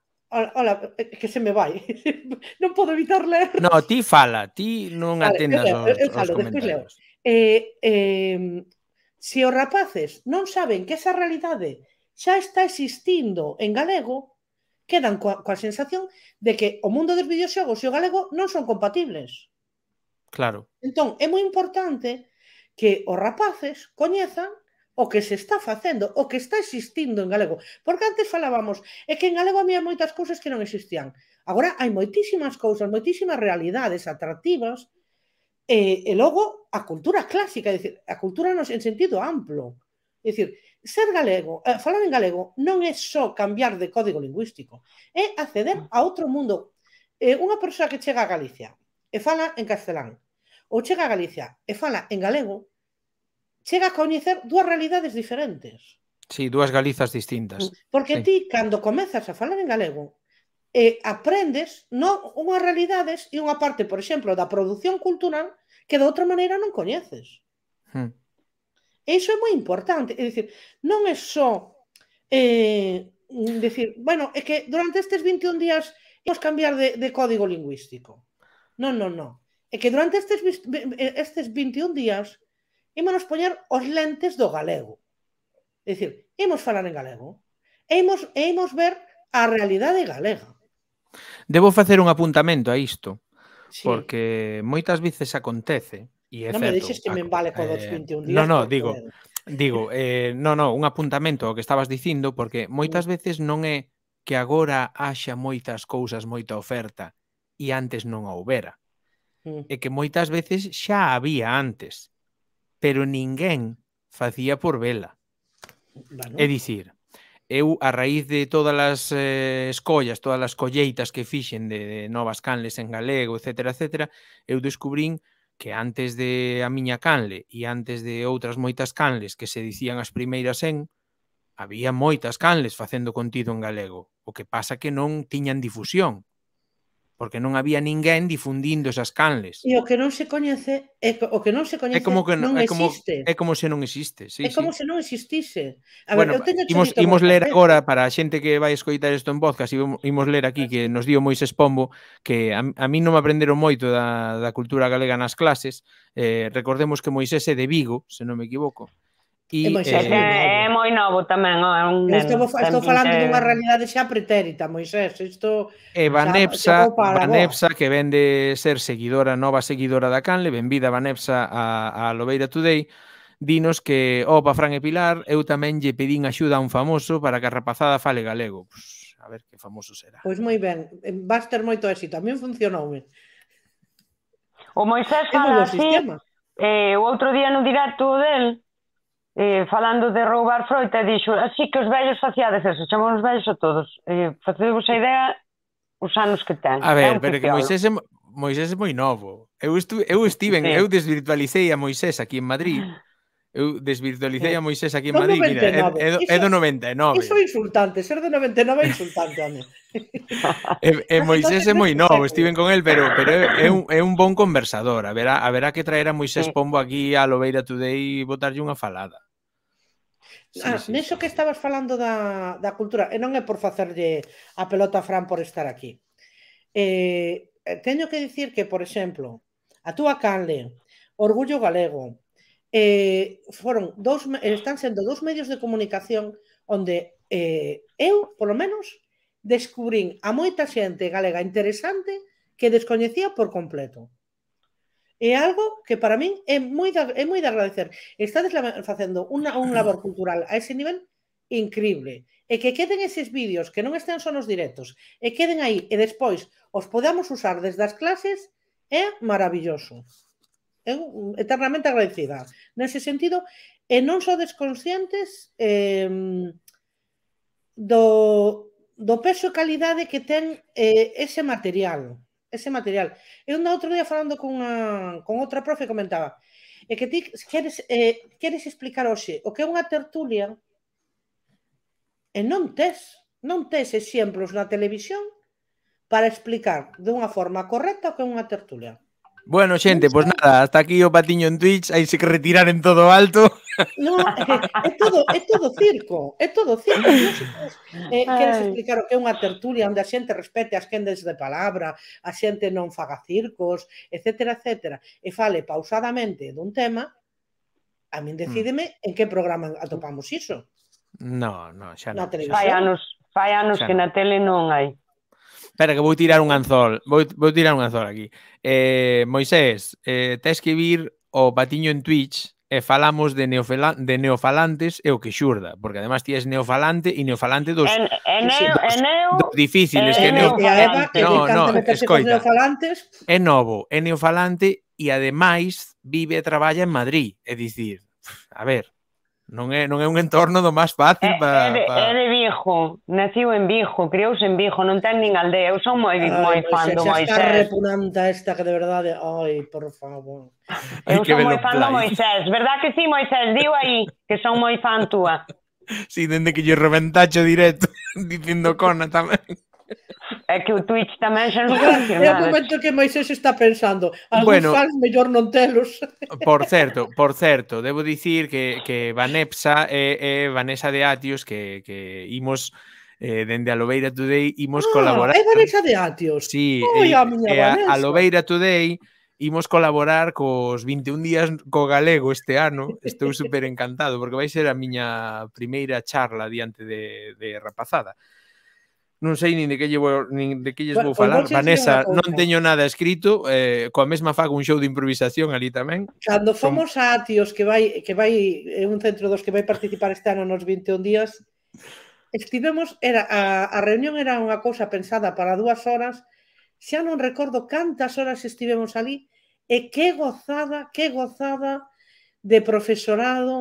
Ola, que se me vai. non podo evitar ler. No, ti fala, ti non vale, atendas eu, os comentarios. Leo. Eh, eh, se os rapaces non saben que esa realidade xa está existindo en galego, quedan coa, coa sensación de que o mundo dos videoxogos e o galego non son compatibles. Claro. Entón, é moi importante que os rapaces coñezan o que se está facendo, o que está existindo en galego. Porque antes falábamos, é que en galego había moitas cousas que non existían. Agora hai moitísimas cousas, moitísimas realidades atractivas, e, e logo a cultura clásica, decir, a cultura nos en sentido amplo. É dicir, ser galego, eh, falar en galego non é só cambiar de código lingüístico, é acceder a outro mundo. Eh, unha persoa que chega a Galicia e fala en castelán, ou chega a Galicia e fala en galego, chega a coñecer dúas realidades diferentes. Sí, dúas Galizas distintas. Mm, porque sí. ti, cando comezas a falar en galego, eh, aprendes non unhas realidades e unha parte, por exemplo, da produción cultural que de outra maneira non coñeces. Hmm. Eso é moi importante. É dicir, non é só eh, decir, bueno, é que durante estes 21 días imos cambiar de, de código lingüístico. Non, non, non. É que durante estes, estes 21 días ímonos poñer os lentes do galego. É dicir, ímos falar en galego e ímos, e ímos ver a realidade galega. Debo facer un apuntamento a isto, sí. porque moitas veces acontece, e é non certo, me dixes que me vale co dos 21 eh, días. Non, non, digo, poder. digo, eh, no, no, un apuntamento ao que estabas dicindo, porque moitas veces non é que agora haxa moitas cousas, moita oferta, e antes non a houbera. Mm. É que moitas veces xa había antes pero ninguén facía por vela. Bueno. É dicir, eu a raíz de todas as eh, escollas, todas as colleitas que fixen de, de novas canles en galego, etc, etc, eu descubrín que antes de a miña canle e antes de outras moitas canles que se dicían as primeiras en, había moitas canles facendo contido en galego, o que pasa que non tiñan difusión porque non había ninguén difundindo esas canles. E o que non se coñece, é o que non se coñece é como que non, non é como, existe. É como se non existe, sí, É como sí. se non existise. A bueno, ver, eu teño imos, imos ler café. agora para a xente que vai escoitar isto en podcast, imos ler aquí que nos dio Moisés Pombo que a, a mí non me aprenderon moito da, da cultura galega nas clases. Eh, recordemos que Moisés é de Vigo, se non me equivoco. E, e Moisés eh, é, é moi novo tamén, é un neno. Estou, estou falando dunha realidade xa pretérita, Moisés, isto E Vanepsa, Vanepsa que de ser seguidora, nova seguidora da Canle, benvida Vanepsa a, a Lobeira Today, dinos que, opa, Fran e Pilar, eu tamén lle pedín axuda a un famoso para que a rapazada fale galego. Pues, a ver que famoso será. Pois moi ben, vas ter moito éxito, a mí funcionoume. O Moisés fala así, eh, o outro día no directo del, eh, falando de roubar froita, dixo, así que os vellos faciades eso, chamou os vellos a todos. Eh, facedevos a idea os anos que ten. A ver, pero que Moisés é, Moisés é moi novo. Eu, estu, eu estive, sí. eu desvirtualicei a Moisés aquí en Madrid. Eu desvirtualicei a Moisés aquí en Madrid. Mira, é, é, é do 99. Iso é insultante, ser do 99 é insultante a mí. e, e Moisés é moi novo, estiven con el, pero, pero é, un, é un bon conversador. Haberá, haberá que traer a Moisés Pombo aquí a Lobeira Today e botarlle unha falada. Sí, ah, sí, neso sí, que estabas falando da, da cultura, e non é por facerlle a pelota a Fran por estar aquí. Eh, eh teño que dicir que, por exemplo, a túa canle, Orgullo Galego, eh, foron dous, están sendo dous medios de comunicación onde eh, eu, polo menos, descubrín a moita xente galega interesante que descoñecía por completo é algo que para min é moi de, é moi de agradecer. Estades facendo unha, un labor cultural a ese nivel increíble. E que queden eses vídeos que non estean só nos directos, e queden aí e despois os podamos usar desde as clases é maravilloso. Eu eternamente agradecida. Nese sentido, e eh, non sodes desconscientes eh, do, do peso e calidade que ten eh, ese material ese material. Eu no outro día falando con, con outra profe comentaba é que ti queres, eh, queres explicar hoxe o que é unha tertulia e non tes, non tes exemplos na televisión para explicar de unha forma correcta o que é unha tertulia. Bueno, xente, pois pues nada, hasta aquí o patiño en Twitch, aí se que retirar en todo alto. Non, é, é, todo, é todo circo, é todo circo. Eh, queres explicar o que é unha tertulia onde a xente respete as quendes de palabra, a xente non faga circos, etc, etc, e fale pausadamente dun tema, a min decídeme mm. en que programa atopamos iso. No, no, xa non. Fai anos, fai anos que na tele non hai. Espera, que vou tirar un anzol. Vou, vou tirar un anzol aquí. Eh, Moisés, eh, tes que vir o Patiño en Twitch e falamos de, de neofalantes e o que xurda, porque además ti és neofalante e neofalante dos, en, en eu, dos, en dos difíciles. En que neo, Eva, no, no, escoita, é novo, é neofalante e ademais vive e traballa en Madrid, é dicir, a ver, non é, non é un entorno do máis fácil para... É, de, pa... é de Vigo, naciu en Vigo, criouse en Vigo, non ten nin aldea, eu son moi, moi fan do Moisés. Xa está repunanta esta que de verdade, ai, por favor. Hai eu que son moi fan do Moisés, verdad que sí, Moisés, diu aí que son moi fan túa. Si, sí, dende que lle reventacho directo dicindo cona tamén. É que o Twitch tamén xa non É o momento que Moisés está pensando. Algún bueno, fan mellor non telos. Por certo, por certo, debo dicir que, que Vanepsa é, eh, é eh, Vanessa de Atios que, que imos eh, dende a Lobeira Today imos ah, colaborar. É Vanessa de Atios. Sí, Oi, e, eh, a, miña a Lobeira Today imos colaborar cos 21 días co galego este ano. Estou super encantado porque vai ser a miña primeira charla diante de, de rapazada. Non sei nin de que llevo, nin de que lles vou falar. Vanessa, non teño nada escrito, eh, coa mesma fago un show de improvisación ali tamén. Cando fomos a Atios, que vai que vai é un centro dos que vai participar este ano nos 21 días, estivemos era a, a reunión era unha cousa pensada para dúas horas, xa non recordo cantas horas estivemos ali, e que gozada, que gozada de profesorado,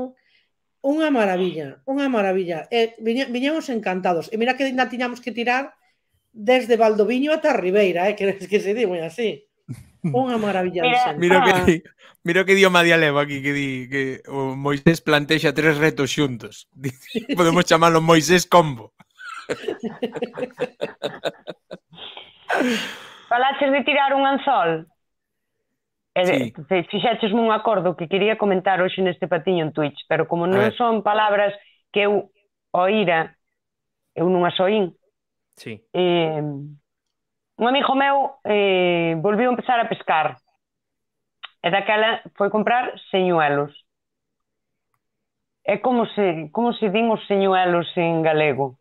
unha maravilla, unha maravilla. E viñamos encantados. E mira que ainda tiñamos que tirar desde Valdoviño ata Ribeira, eh, que, que se di moi así. Unha maravilla. Mira, mira que ah. mira que dio Madia Leva aquí que di que o Moisés plantexa tres retos xuntos. Podemos chamarlo Moisés combo. Falaches de tirar un anzol? sí. fixechesme un acordo que quería comentar hoxe neste patiño en Twitch, pero como non son palabras que eu oíra, eu non as oín. Sí. Eh, un amigo meu eh, volviu a empezar a pescar e daquela foi comprar señuelos. É como se, como se din os señuelos en galego?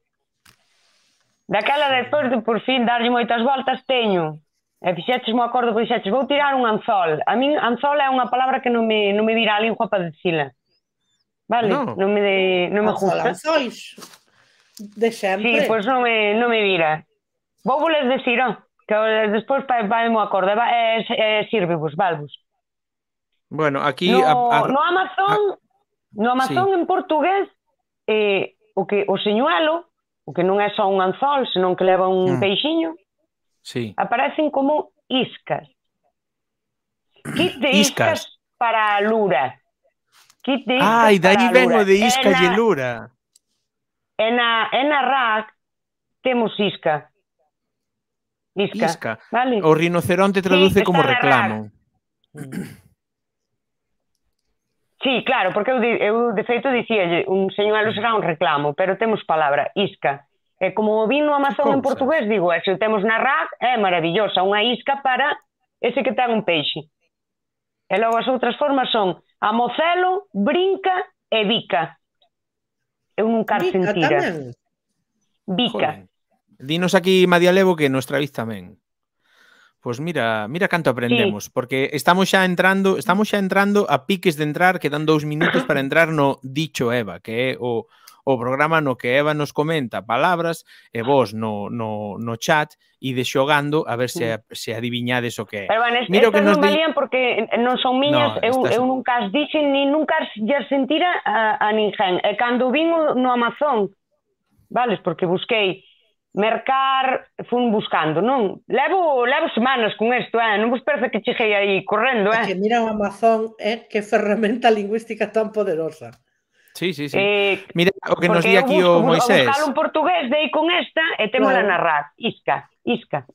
Daquela, despois de por fin darlle moitas voltas, teño. E fixeches un acordo, que fixeches, vou tirar un anzol. A min anzol é unha palabra que non me, non me vira a lingua para dicila. Vale? No. Non me, de, non me anzol, gusta. Anzois. De sempre. Sí, pois non me, non me vira. Vou voles decir, oh, que despois vai, vai mo acordo. E, e, sirvevos, valvos. Bueno, aquí... No, a, a, no Amazon, a, no Amazon sí. en portugués, eh, o que o señualo o que non é só un anzol, senón que leva un mm. peixiño, sí. aparecen como iscas. Kit de iscas, iscas para a lura. Kit de iscas Ai, ah, daí ven o de isca e, lura. En na, en na RAC temos isca. Isca. isca. Vale? O rinoceronte traduce sí, como reclamo. Mm. Sí, claro, porque eu, eu de feito dicíalle, un señuelo será un reclamo, pero temos palabra, isca. E como o vino Amazon en portugués, digo, se o temos na RAC, é maravillosa, unha isca para ese que ten un peixe. E logo as outras formas son amocelo, brinca e bica. Eu nunca bica sentira. Bica. Dinos aquí, Madia Levo, que nos travis tamén pues mira, mira canto aprendemos, sí. porque estamos xa entrando, estamos xa entrando a piques de entrar, quedan dous minutos para entrar no Dicho Eva, que é o, o programa no que Eva nos comenta palabras e vos no, no, no chat e de xogando a ver se, se adiviñades o que é. Eva, es, Miro que nos non valían di... porque non son miñas, no, eu, estás... eu nunca as dixen, ni nunca as lles sentira a, a ninguén. E cando vin no Amazon, vales, porque busquei mercar, fun buscando, non? Levo, levo semanas con isto, eh? non vos parece que cheguei aí correndo, eh? Que mira o Amazon, eh? que ferramenta lingüística tan poderosa. Sí, sí, sí. Eh, mira o que nos di aquí busco, o Moisés. Porque un portugués dei con esta e temo claro. narrar. Isca, isca.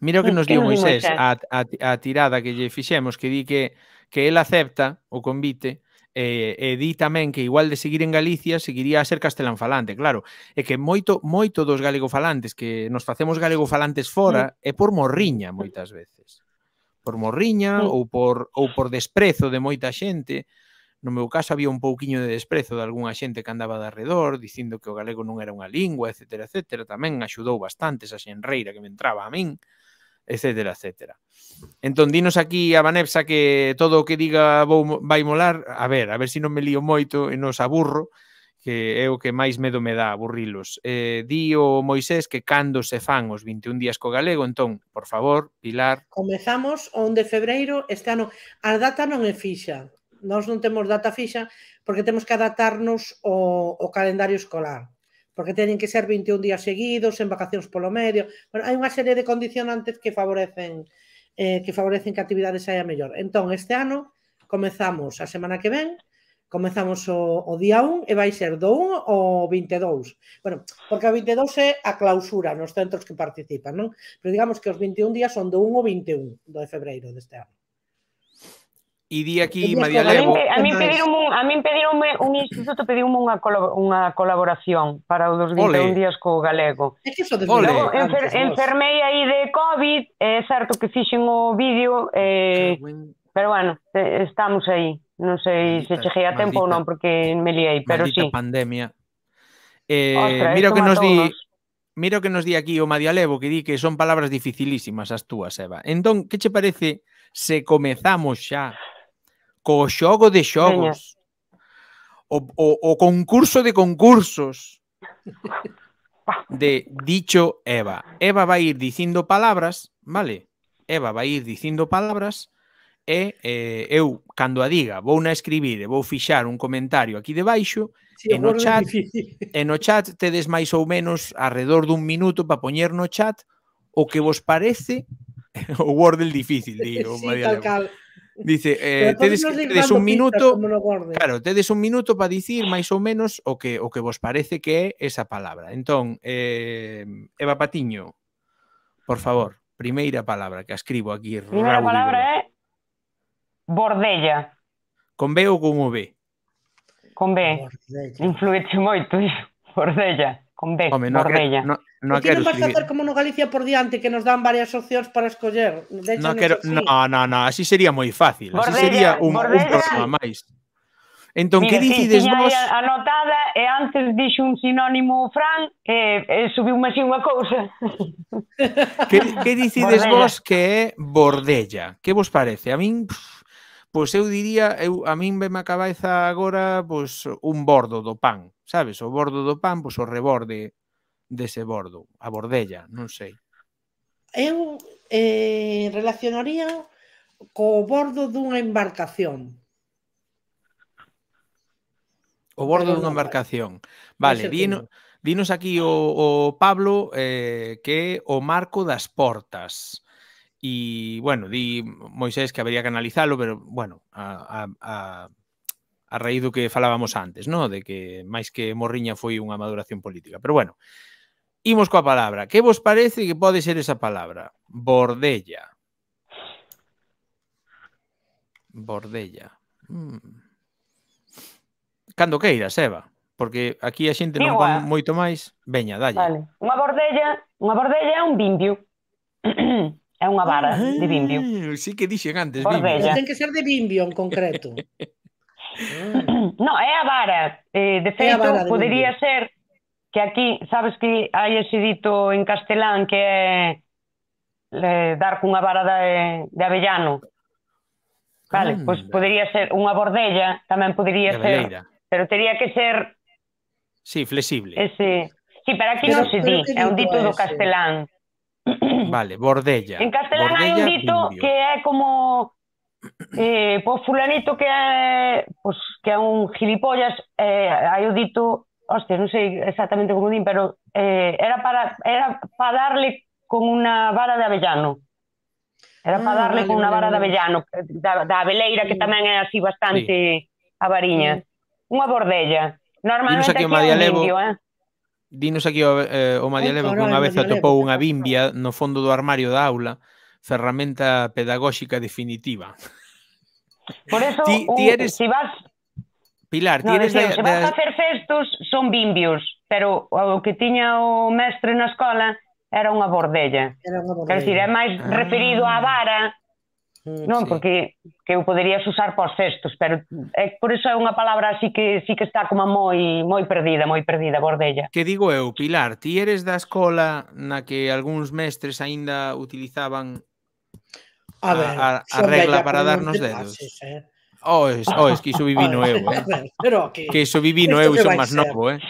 Mira o que nos dio Moisés, Moisés? A, a, a tirada que lle fixemos, que di que, que él acepta o convite, e, eh, e eh, di tamén que igual de seguir en Galicia seguiría a ser castelán falante, claro. E que moito moito dos galegofalantes que nos facemos galegofalantes fora mm. é por morriña moitas veces. Por morriña mm. ou por ou por desprezo de moita xente. No meu caso había un pouquiño de desprezo de algunha xente que andaba de arredor dicindo que o galego non era unha lingua, etc, etc. Tamén axudou bastante esa xenreira que me entraba a min etcétera, etcétera. Entón, dinos aquí a Vanepsa que todo o que diga vou, vai molar, a ver, a ver se non me lío moito e nos aburro, que é o que máis medo me dá aburrilos. Eh, di o Moisés que cando se fan os 21 días co galego, entón, por favor, Pilar. Comezamos o 1 de febreiro este ano. A data non é fixa. Nós non temos data fixa porque temos que adaptarnos ao, o calendario escolar porque teñen que ser 21 días seguidos, en vacacións polo medio. Bueno, hai unha serie de condicionantes que favorecen eh, que favorecen que a actividade saia mellor. Entón, este ano comezamos a semana que ven, comezamos o, o día 1 e vai ser do 1 ao 22. Bueno, porque o 22 é a clausura nos centros que participan, non? Pero digamos que os 21 días son do 1 ao 21 de febreiro deste ano. E di aquí María Levo... A min pediron a min pediron un instituto pediron unha unha colaboración para os 21 Ole. días co galego. É que iso de Ole. enfer, enfermei aí de COVID, é certo que fixen o vídeo, eh, pero bueno, estamos aí. Non sei se cheguei a tempo maldita, ou non, porque me liei, pero sí. pandemia. Eh, Ostra, o que nos di... Mira o que nos di aquí o Levo, que di que son palabras dificilísimas as túas, Eva. Entón, que che parece se comezamos xa co xogo de xogos. O, o, o concurso de concursos de dicho Eva. Eva vai ir dicindo palabras, vale? Eva vai ir dicindo palabras e eh, eu, cando a diga, vou na escribir e vou fixar un comentario aquí debaixo sí, e, no chat, e no chat tedes máis ou menos arredor dun minuto para poñer no chat o que vos parece o Wordle difícil, digo, sí, tal cal. Dice, eh, tedes, tedes un minuto, claro, tedes un minuto para dicir máis ou menos o que o que vos parece que é esa palabra. Entón, eh, Eva Patiño, por favor, primeira palabra que escribo aquí. Primeira palabra é bordella. Con B ou con V? Con B. Influete moito iso. Bordella. Con B, Home, no bordella. No que non vas facer como no Galicia por diante que nos dan varias opcións para De hecho, no, sé Sí. no, no, no, así sería moi fácil. Así así sería un, un problema máis. Entón, Mira, que dicides sí, vos? anotada e antes dixo un sinónimo Fran e, e subiu máis unha cousa. que, que dicides bordella. vos que é bordella? Que vos parece? A min... Pff, pois eu diría, eu a min ve a cabeza agora pois un bordo do pan, sabes? O bordo do pan, pois o reborde dese bordo, a bordella, non sei. Eu eh, relacionaría co bordo dunha embarcación. O bordo dunha eh, embarcación. Vale, dino, dinos aquí o, o Pablo eh, que é o marco das portas. E, bueno, di Moisés que habería que analizalo, pero, bueno, a, a, a, a raíz do que falábamos antes, no? de que máis que Morriña foi unha maduración política. Pero, bueno, Imos coa palabra. Que vos parece que pode ser esa palabra? Bordella. Bordella. Hmm. Cando queiras, Eva, porque aquí a xente non pon moito máis. Veña, dalle. Vale. Unha bordella, unha bordella é un bimbiu. é unha vara de ah, de Si Sí que dixen antes, bordella. Ten que ser de bimbiu en concreto. Ah. no, é a vara. Eh, de feito, podería ser que aquí, sabes que hai ese dito en castelán que é le, dar cunha vara de, de avellano. Vale, ah, pois pues podería ser unha bordella, tamén podería ser, beleira. pero tería que ser Sí, flexible. Ese, sí, pero aquí pero non se di, é un dito do castelán. Vale, bordella. En castelán hai un dito indio. que é como eh, pois fulanito que é, pois, que é un gilipollas, eh, hai o dito hostia, non sei exactamente como din, pero eh, era para era para darle con unha vara de avellano. Era para ah, darle vale, con unha vara vale, de avellano, da, da aveleira, sí. que tamén é así bastante sí. avariña. Sí. Unha bordella. Normalmente aquí, aquí o un indio, eh? Dinos aquí o, eh, o Madialevo que unha vez atopou unha bimbia no fondo do armario da aula, ferramenta pedagóxica definitiva. Por eso, ti, ti eres... si vas Pilar, no, tienes... de, de... Se vas a facer festos, son bimbios, pero o que tiña o mestre na escola era unha bordella. Era unha bordella. Quer decir, é máis ah. referido á vara, mm, Non, sí. porque que eu poderías usar para os cestos, pero é por iso é unha palabra así que sí que está como moi moi perdida, moi perdida, bordella. Que digo eu, Pilar, ti eres da escola na que algúns mestres aínda utilizaban a, ver, a, a, a regla para darnos dedos. Bases, eh? Oes, oh, oes, oh, que iso vivino eu, eh? Pero que, que iso vivino eu, iso máis novo, eh?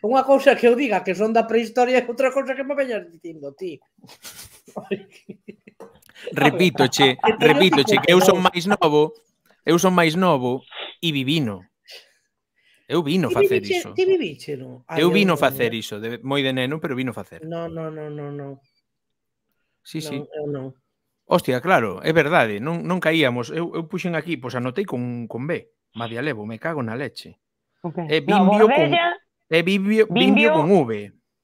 Unha cousa que eu diga que son da prehistoria e outra cousa que me veñas dicindo ti. repito, che, repito, che, que eu son máis novo, eu son máis novo e vivino. Eu vino facer viviche, iso. Ti viviche, no? Ay, eu vino facer iso, de, moi de neno, pero vino facer. No, no, no, no, no. Sí, non, sí. Eu non. Hostia, claro, é verdade, non, non caíamos. Eu, eu puxen aquí, pois anotei con, con B. Madia levo, me cago na leche. Okay. É bimbio no, con... E bimbio, bimbio, bimbio con V.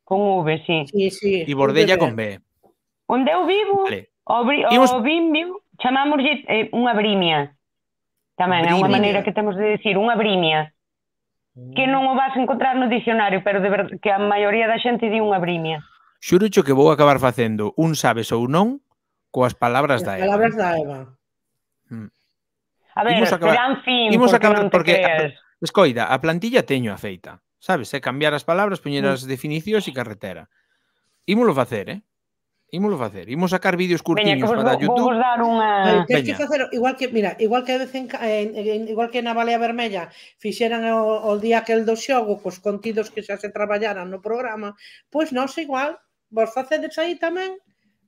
Con V, sí. sí, sí. E bordella con B. Onde eu vivo, vale. o, bri, o Imos... bimbio, chamámoslle eh, unha brimia. Tamén, brimia. é unha maneira que temos de decir, unha brimia. Que non o vas encontrar no dicionario, pero de ver, que a maioría da xente di unha brimia. Xurucho que vou acabar facendo un sabes ou non coas palabras da Eva. palabras da Eva. Hmm. A ver, imos acabar, serán fin, imos porque acabar, porque, A, escoida, a plantilla teño a feita, sabes? É eh? cambiar as palabras, poñer as mm. definicións e carretera. Ímolo facer, eh? Ímolo facer. Imos sacar vídeos curtiños Veña, vos, YouTube. Vos dar unha... Tens que facer, igual que, mira, igual que en, en, igual que na Balea Vermella fixeran o, o día aquel do xogo cos pois, contidos que xa se traballaran no programa, pois non nós igual vos facedes aí tamén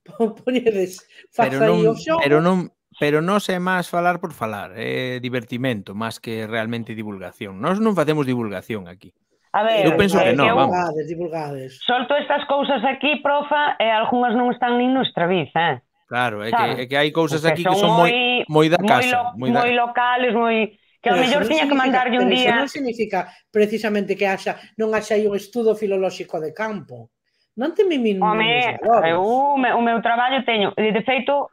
poñedes, pero non, xogo. Pero non, pero non se máis falar por falar, é eh, divertimento máis que realmente divulgación. Nós non facemos divulgación aquí. A ver, eu penso que eh, non, vamos. Divulgades, divulgades. Solto estas cousas aquí, profa, e algunhas non están nin nos estraviz, eh? Claro, é que, é que hai cousas aquí que son moi moi da casa, moi, lo, moi da... locales, moi que ao mellor tiña que mandarlle un día. non significa precisamente que haxa non haxa aí un estudo filolóxico de campo. Non te eh, uh, me min... Home, eu, o meu traballo teño, de feito,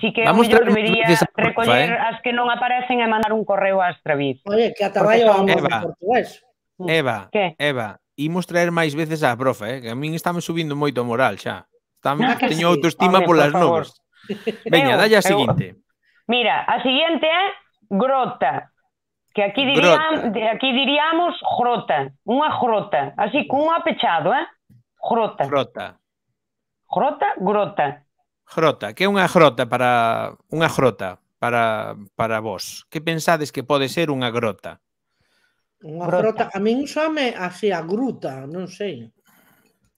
Si que Vamos eu debería recoller eh? as que non aparecen e mandar un correo a Astraviz. Oye, que a traballo son... Eva, portugués. Eva, ¿Qué? Eva, imos traer máis veces a profe, eh? que a min estame subindo moito moral xa. Estame, no, ah, teño sí. autoestima Home, polas novas. Veña, dalle a seguinte. Mira, a seguinte é grota. Que aquí dirían, grota. aquí diríamos grota, unha grota, así cunha pechado, eh? Grota. Grota. Grota, grota. Grota, que é unha grota para unha grota para para vos. Que pensades que pode ser unha grota? Unha grota, a min xame así a gruta, non sei.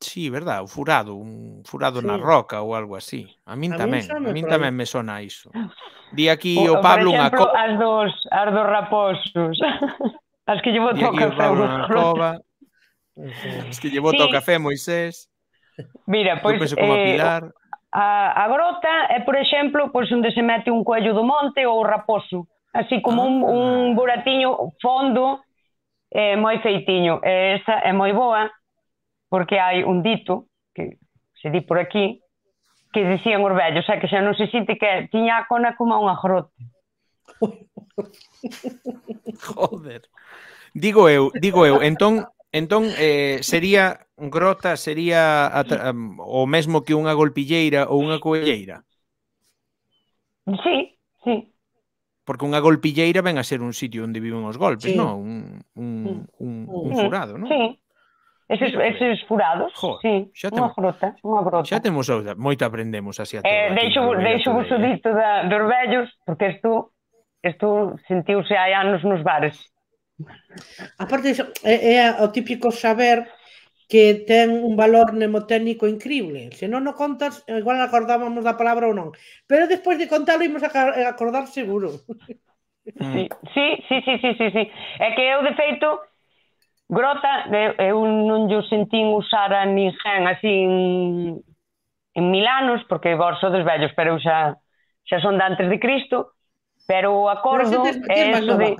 Sí, verdad, o furado, un furado sí. na roca ou algo así. A min tamén, a min, tamén me sona iso. Di aquí o, o Pablo unha cova. As dos, as dos raposos. As que llevo toca. a o Pablo unha cova. Es que llevo sí. o café Moisés. Mira, pois pues, como eh, a Pilar. A, a grota é, por exemplo, pois onde se mete un coello do monte ou o raposo, así como ah. un, un buratiño fondo eh, moi feitiño. E esa é moi boa porque hai un dito que se di por aquí que dicían os vellos, xa que xa non se sinte que tiña a cona como unha grota. Joder. Digo eu, digo eu, entón Entón, eh, sería grota, sería um, o mesmo que unha golpilleira ou unha coelleira? Sí, sí. Porque unha golpilleira ven a ser un sitio onde viven os golpes, sí. non? Un, un, un, un furado, non? Sí. Eses, eses furados, jo, sí, xa temo, unha grota, unha grota. Xa temos moito aprendemos así a todo. Eh, deixo, deixo vos o dito da, dos vellos, porque isto, isto sentiuse hai anos nos bares Aparte, iso, é, é o típico saber que ten un valor mnemotécnico increíble. Se non o contas, igual acordábamos da palabra ou non. Pero despois de contalo imos a acordar seguro. Sí, sí, sí, sí, sí, sí, É que eu, de feito, grota, eu non yo sentín usar a ninguén así en, en Milanos, porque vos sodes vellos, pero eu xa, xa son de antes de Cristo, pero o acordo... Pero é eso de...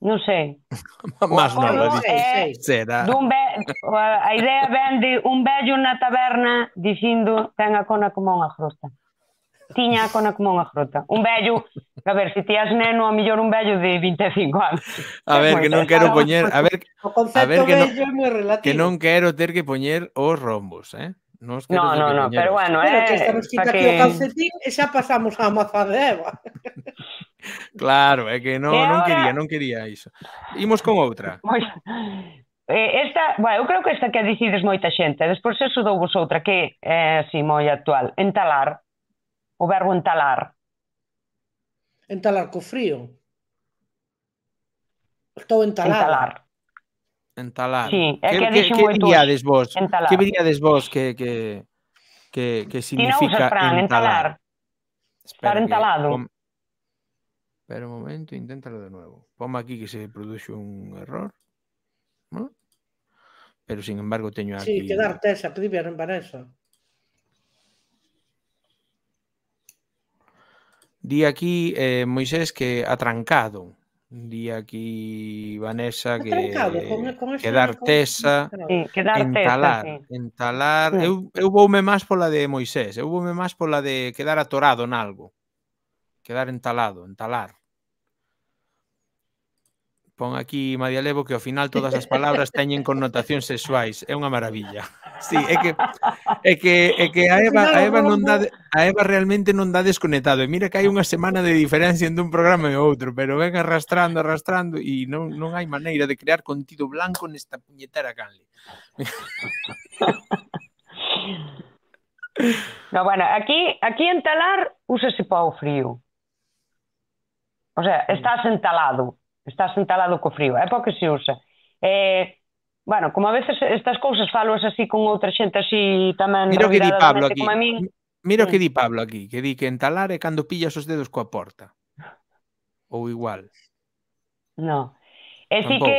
Non sei. Más non nova, é, eh, eh, será. Dun be, a idea ven de un vello na taberna dicindo ten a cona como unha grota. Tiña a cona como unha grota. Un vello, a ver, se si tías neno, a mellor un vello de 25 anos. A ver, que non quero poñer, a ver, a ver que non, que non quero ter que poñer os rombos, eh? que no, no, no, pero bueno, eh, pero que estamos quita que... o calcetín e xa pasamos a moza de Eva. Claro, é que non, non quería, non quería iso. Imos con outra. Eh, esta, bueno, eu creo que esta que dicides moita xente, despois eso vos outra que é así moi actual, entalar, o verbo entalar. Entalar co frío. Estou entalar. Entalar. Entalar. Sí, é que, que, que, que diríades vos? Entalar. Que diríades vos que, que, que, que significa Fran, entalar? entalar. Estar entalado. Que, Espera un momento, inténtalo de nuevo. Ponme aquí que se produce un error. ¿no? Pero sin embargo teño aquí... Sí, quedarte esa, non para eso. Di aquí, eh, Moisés, que atrancado. Di aquí, Vanessa, que atrancado, con, con ese, quedar tesa, sí, quedar entalar, tesa, sí. entalar. Sí. Eu, eu voume máis pola de Moisés, eu voume máis pola de quedar atorado en algo. Quedar entalado, entalar. Pon aquí María Levo que ao final todas as palabras teñen connotacións sexuais. É unha maravilla. Sí, é que é que é que a Eva a Eva non dá a Eva realmente non dá desconectado. E mira que hai unha semana de diferencia entre un programa e outro, pero ven arrastrando, arrastrando e non non hai maneira de crear contido blanco nesta puñetera canle. No, bueno, aquí, aquí en talar úsase pau frío. O sea, estás entalado está sentalado co frío, é porque que se usa. Eh, bueno, como a veces estas cousas falos así con outra xente así tamén Mira que di Pablo aquí. Como a min. Mira que di Pablo aquí, que di que entalar é cando pillas os dedos coa porta. Ou igual. No. É si que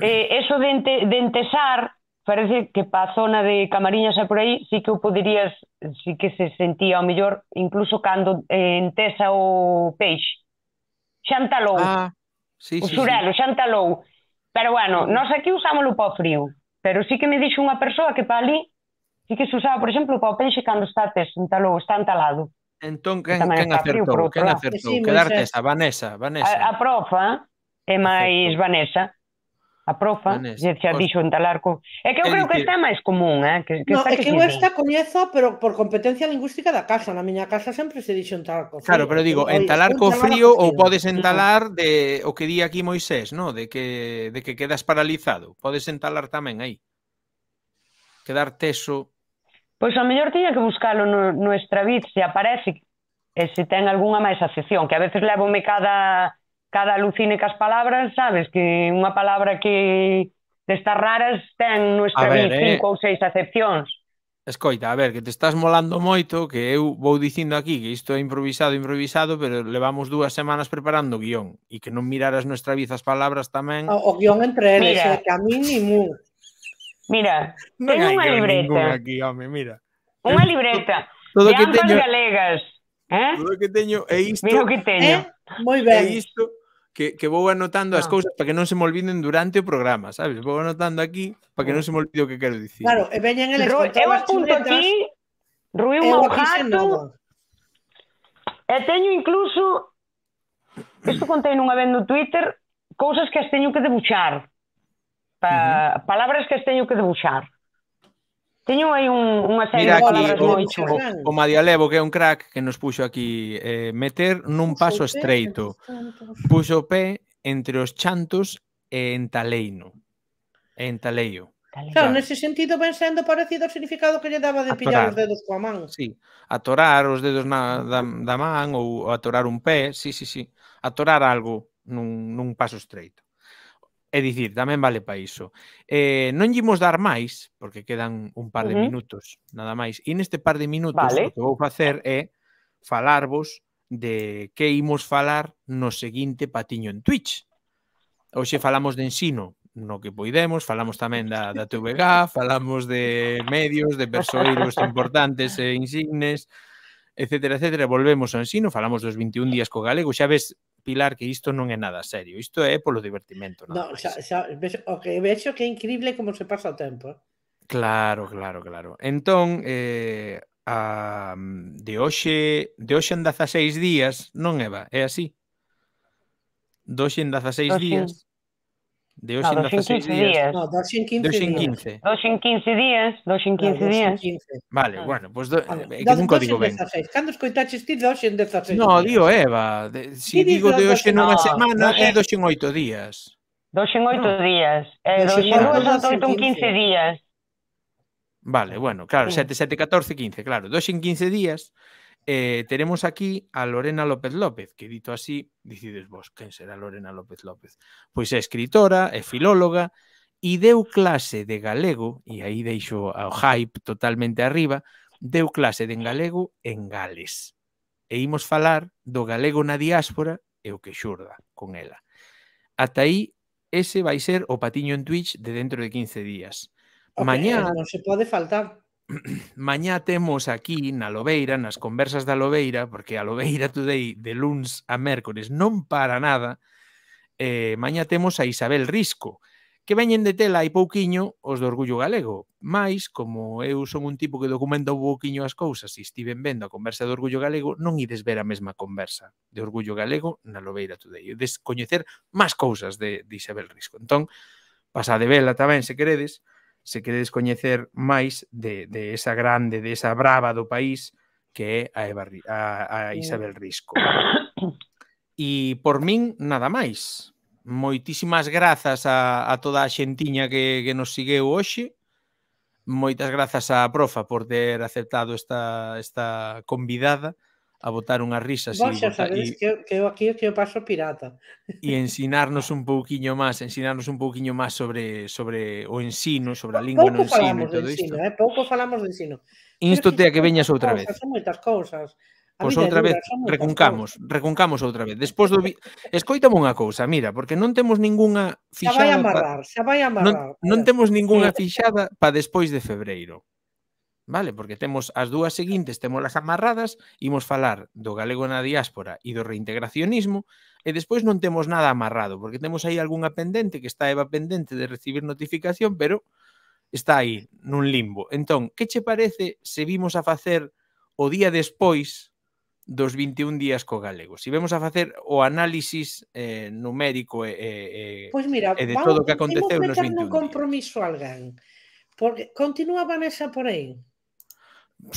eh, eso de, ente, de entesar parece que pa a zona de Camariñas e por aí sí que o poderías, sí que se sentía o mellor, incluso cando eh, entesa o peixe. Xantalou. Ah, Sí, o sí, xurelo, sí. sí. entalou. Pero bueno, nós aquí usámoslo para o frío. Pero sí que me dixo unha persoa que para ali sí que se usaba, por exemplo, para o peixe cando está tes, está entalado. Entón, quen, que quen acertou? quen acertou? Sí, Quedarte esa, Vanessa, Vanessa. A, a profa, é máis Vanessa a profa, Manes, xa dixo en Talarco. É que eu creo que, que está máis común, eh? que, que no, está é que, que eu esta coñeza, pero por competencia lingüística da casa. Na miña casa sempre se dixo entalarco co... Claro, pero digo, entalar co frío ou podes entalar de o que di aquí Moisés, no? de, que, de que quedas paralizado. Podes entalar tamén aí. Quedar teso. Pois a mellor tiña que buscalo no, no Extravit, se aparece, e se ten algunha máis acepción, que a veces levo me cada cada alucine cas palabras, sabes, que unha palabra que destas raras ten no escribir ver, eh. cinco eh... ou seis acepcións. Escoita, a ver, que te estás molando moito, que eu vou dicindo aquí que isto é improvisado, improvisado, pero levamos dúas semanas preparando o guión e que non miraras nuestra bizas palabras tamén. O, o guión entre eles, mira, eh, que a mí ni mu. Mira, ten unha libreta. Aquí, home, mira. Unha libreta todo, todo de que teño, galegas. Eh? Todo o que teño é isto. Mira o que teño. Eh? Moi ben. É isto que, que vou anotando ah. as cousas para que non se me olviden durante o programa, sabes? Vou anotando aquí para que non ah. se me olvide o que quero dicir. Claro, e eh, veñen eles Ru, eu apunto chuletas, aquí, Rui un e teño incluso, isto contei nunha vez no Twitter, cousas que as teño que debuchar, pa, uh -huh. palabras que as teño que debuchar. Teño aí un, unha serie Mira de palabras O, o, o Madia Levo, que é un crack que nos puxo aquí, eh, meter nun paso estreito. Puxo o pé entre os chantos e en taleino. E en taleio. Claro, claro, nese sentido ven sendo parecido ao significado que lle daba de atorar. pillar os dedos coa man. Sí, atorar os dedos na, da, da man ou atorar un pé, sí, sí, sí. Atorar algo nun, nun paso estreito. É dicir, tamén vale para iso. Eh, non ximos dar máis, porque quedan un par de uh -huh. minutos, nada máis. E neste par de minutos vale. o que vou facer é falarvos de que imos falar no seguinte patiño en Twitch. Oxe falamos de ensino, no que poidemos, falamos tamén da, da TVG, falamos de medios, de persoeiros importantes e insignes, etcétera, etcétera. Volvemos ao ensino, falamos dos 21 días co galego, xa ves Pilar que isto non é nada serio, isto é polo divertimento. Nada no, xa, xa, o que vexo que é increíble como se pasa o tempo. Eh. Claro, claro, claro. Entón, eh, a, de hoxe de hoxe en 16 días, non Eva, é así. De hoxe en 16 días De hoxe no, en 15 días. días. No, 215 en 15. días, en no, días. 215. Vale, ah. bueno, pues do, vale. eh, que nunca digo ben. Cando escoitaches ti de hoxe en 16? No, digo Eva, de, si digo de hoxe en unha semana é doxe en 8 días. hoxe en 8 no. días. Eh, doxe en 8 en 15 días. Vale, bueno, claro, 7, 7, 14, 15, claro. hoxe en 15 días eh, teremos aquí a Lorena López López, que dito así, dicides vos, quen será Lorena López López? Pois é escritora, é filóloga, e deu clase de galego, e aí deixo o hype totalmente arriba, deu clase de galego en Gales. E imos falar do galego na diáspora e o que xurda con ela. Ata aí, ese vai ser o patiño en Twitch de dentro de 15 días. Okay, Mañá... Non se pode faltar. mañá temos aquí na Lobeira, nas conversas da Lobeira, porque a Lobeira Today de luns a mércores non para nada, eh, mañá temos a Isabel Risco, que veñen de tela e pouquiño os do Orgullo Galego. Mais, como eu son un tipo que documenta un pouquiño as cousas e estiven vendo a conversa do Orgullo Galego, non ides ver a mesma conversa de Orgullo Galego na Lobeira Today. Ides coñecer máis cousas de, de Isabel Risco. Entón, pasade vela tamén, se queredes, se queredes coñecer máis de, de esa grande, de esa brava do país que é a, Eva, a, a Isabel Risco. E por min, nada máis. Moitísimas grazas a, a toda a xentiña que, que nos sigueu hoxe. Moitas grazas a profa por ter aceptado esta, esta convidada a botar unhas risas Vos xa sabéis y, que, que aquí aquí que eu paso pirata e ensinarnos un pouquiño máis ensinarnos un pouquiño máis sobre sobre o ensino, sobre a lingua pouco no ensino e todo isto. Eh? Pouco falamos de ensino. Insto te a que veñas outra vez. Son moitas cousas. Pois pues outra vez, recuncamos, recuncamos outra vez. Despois do Escoitame escoítame unha cousa, mira, porque non temos ningunha fixada. Xa vai amarrar, pa... xa vai amarrar. Non, non temos ningunha fixada para despois de febreiro vale? Porque temos as dúas seguintes, temos as amarradas, imos falar do galego na diáspora e do reintegracionismo, e despois non temos nada amarrado, porque temos aí algunha pendente que está Eva pendente de recibir notificación, pero está aí nun limbo. Entón, que che parece se vimos a facer o día despois dos 21 días co galego. Se si vemos a facer o análisis eh, numérico e, eh, e, pues pois mira, e de vamos, todo o que aconteceu nos 21 días. Pois mira, compromiso algan. Porque continúa Vanessa por aí.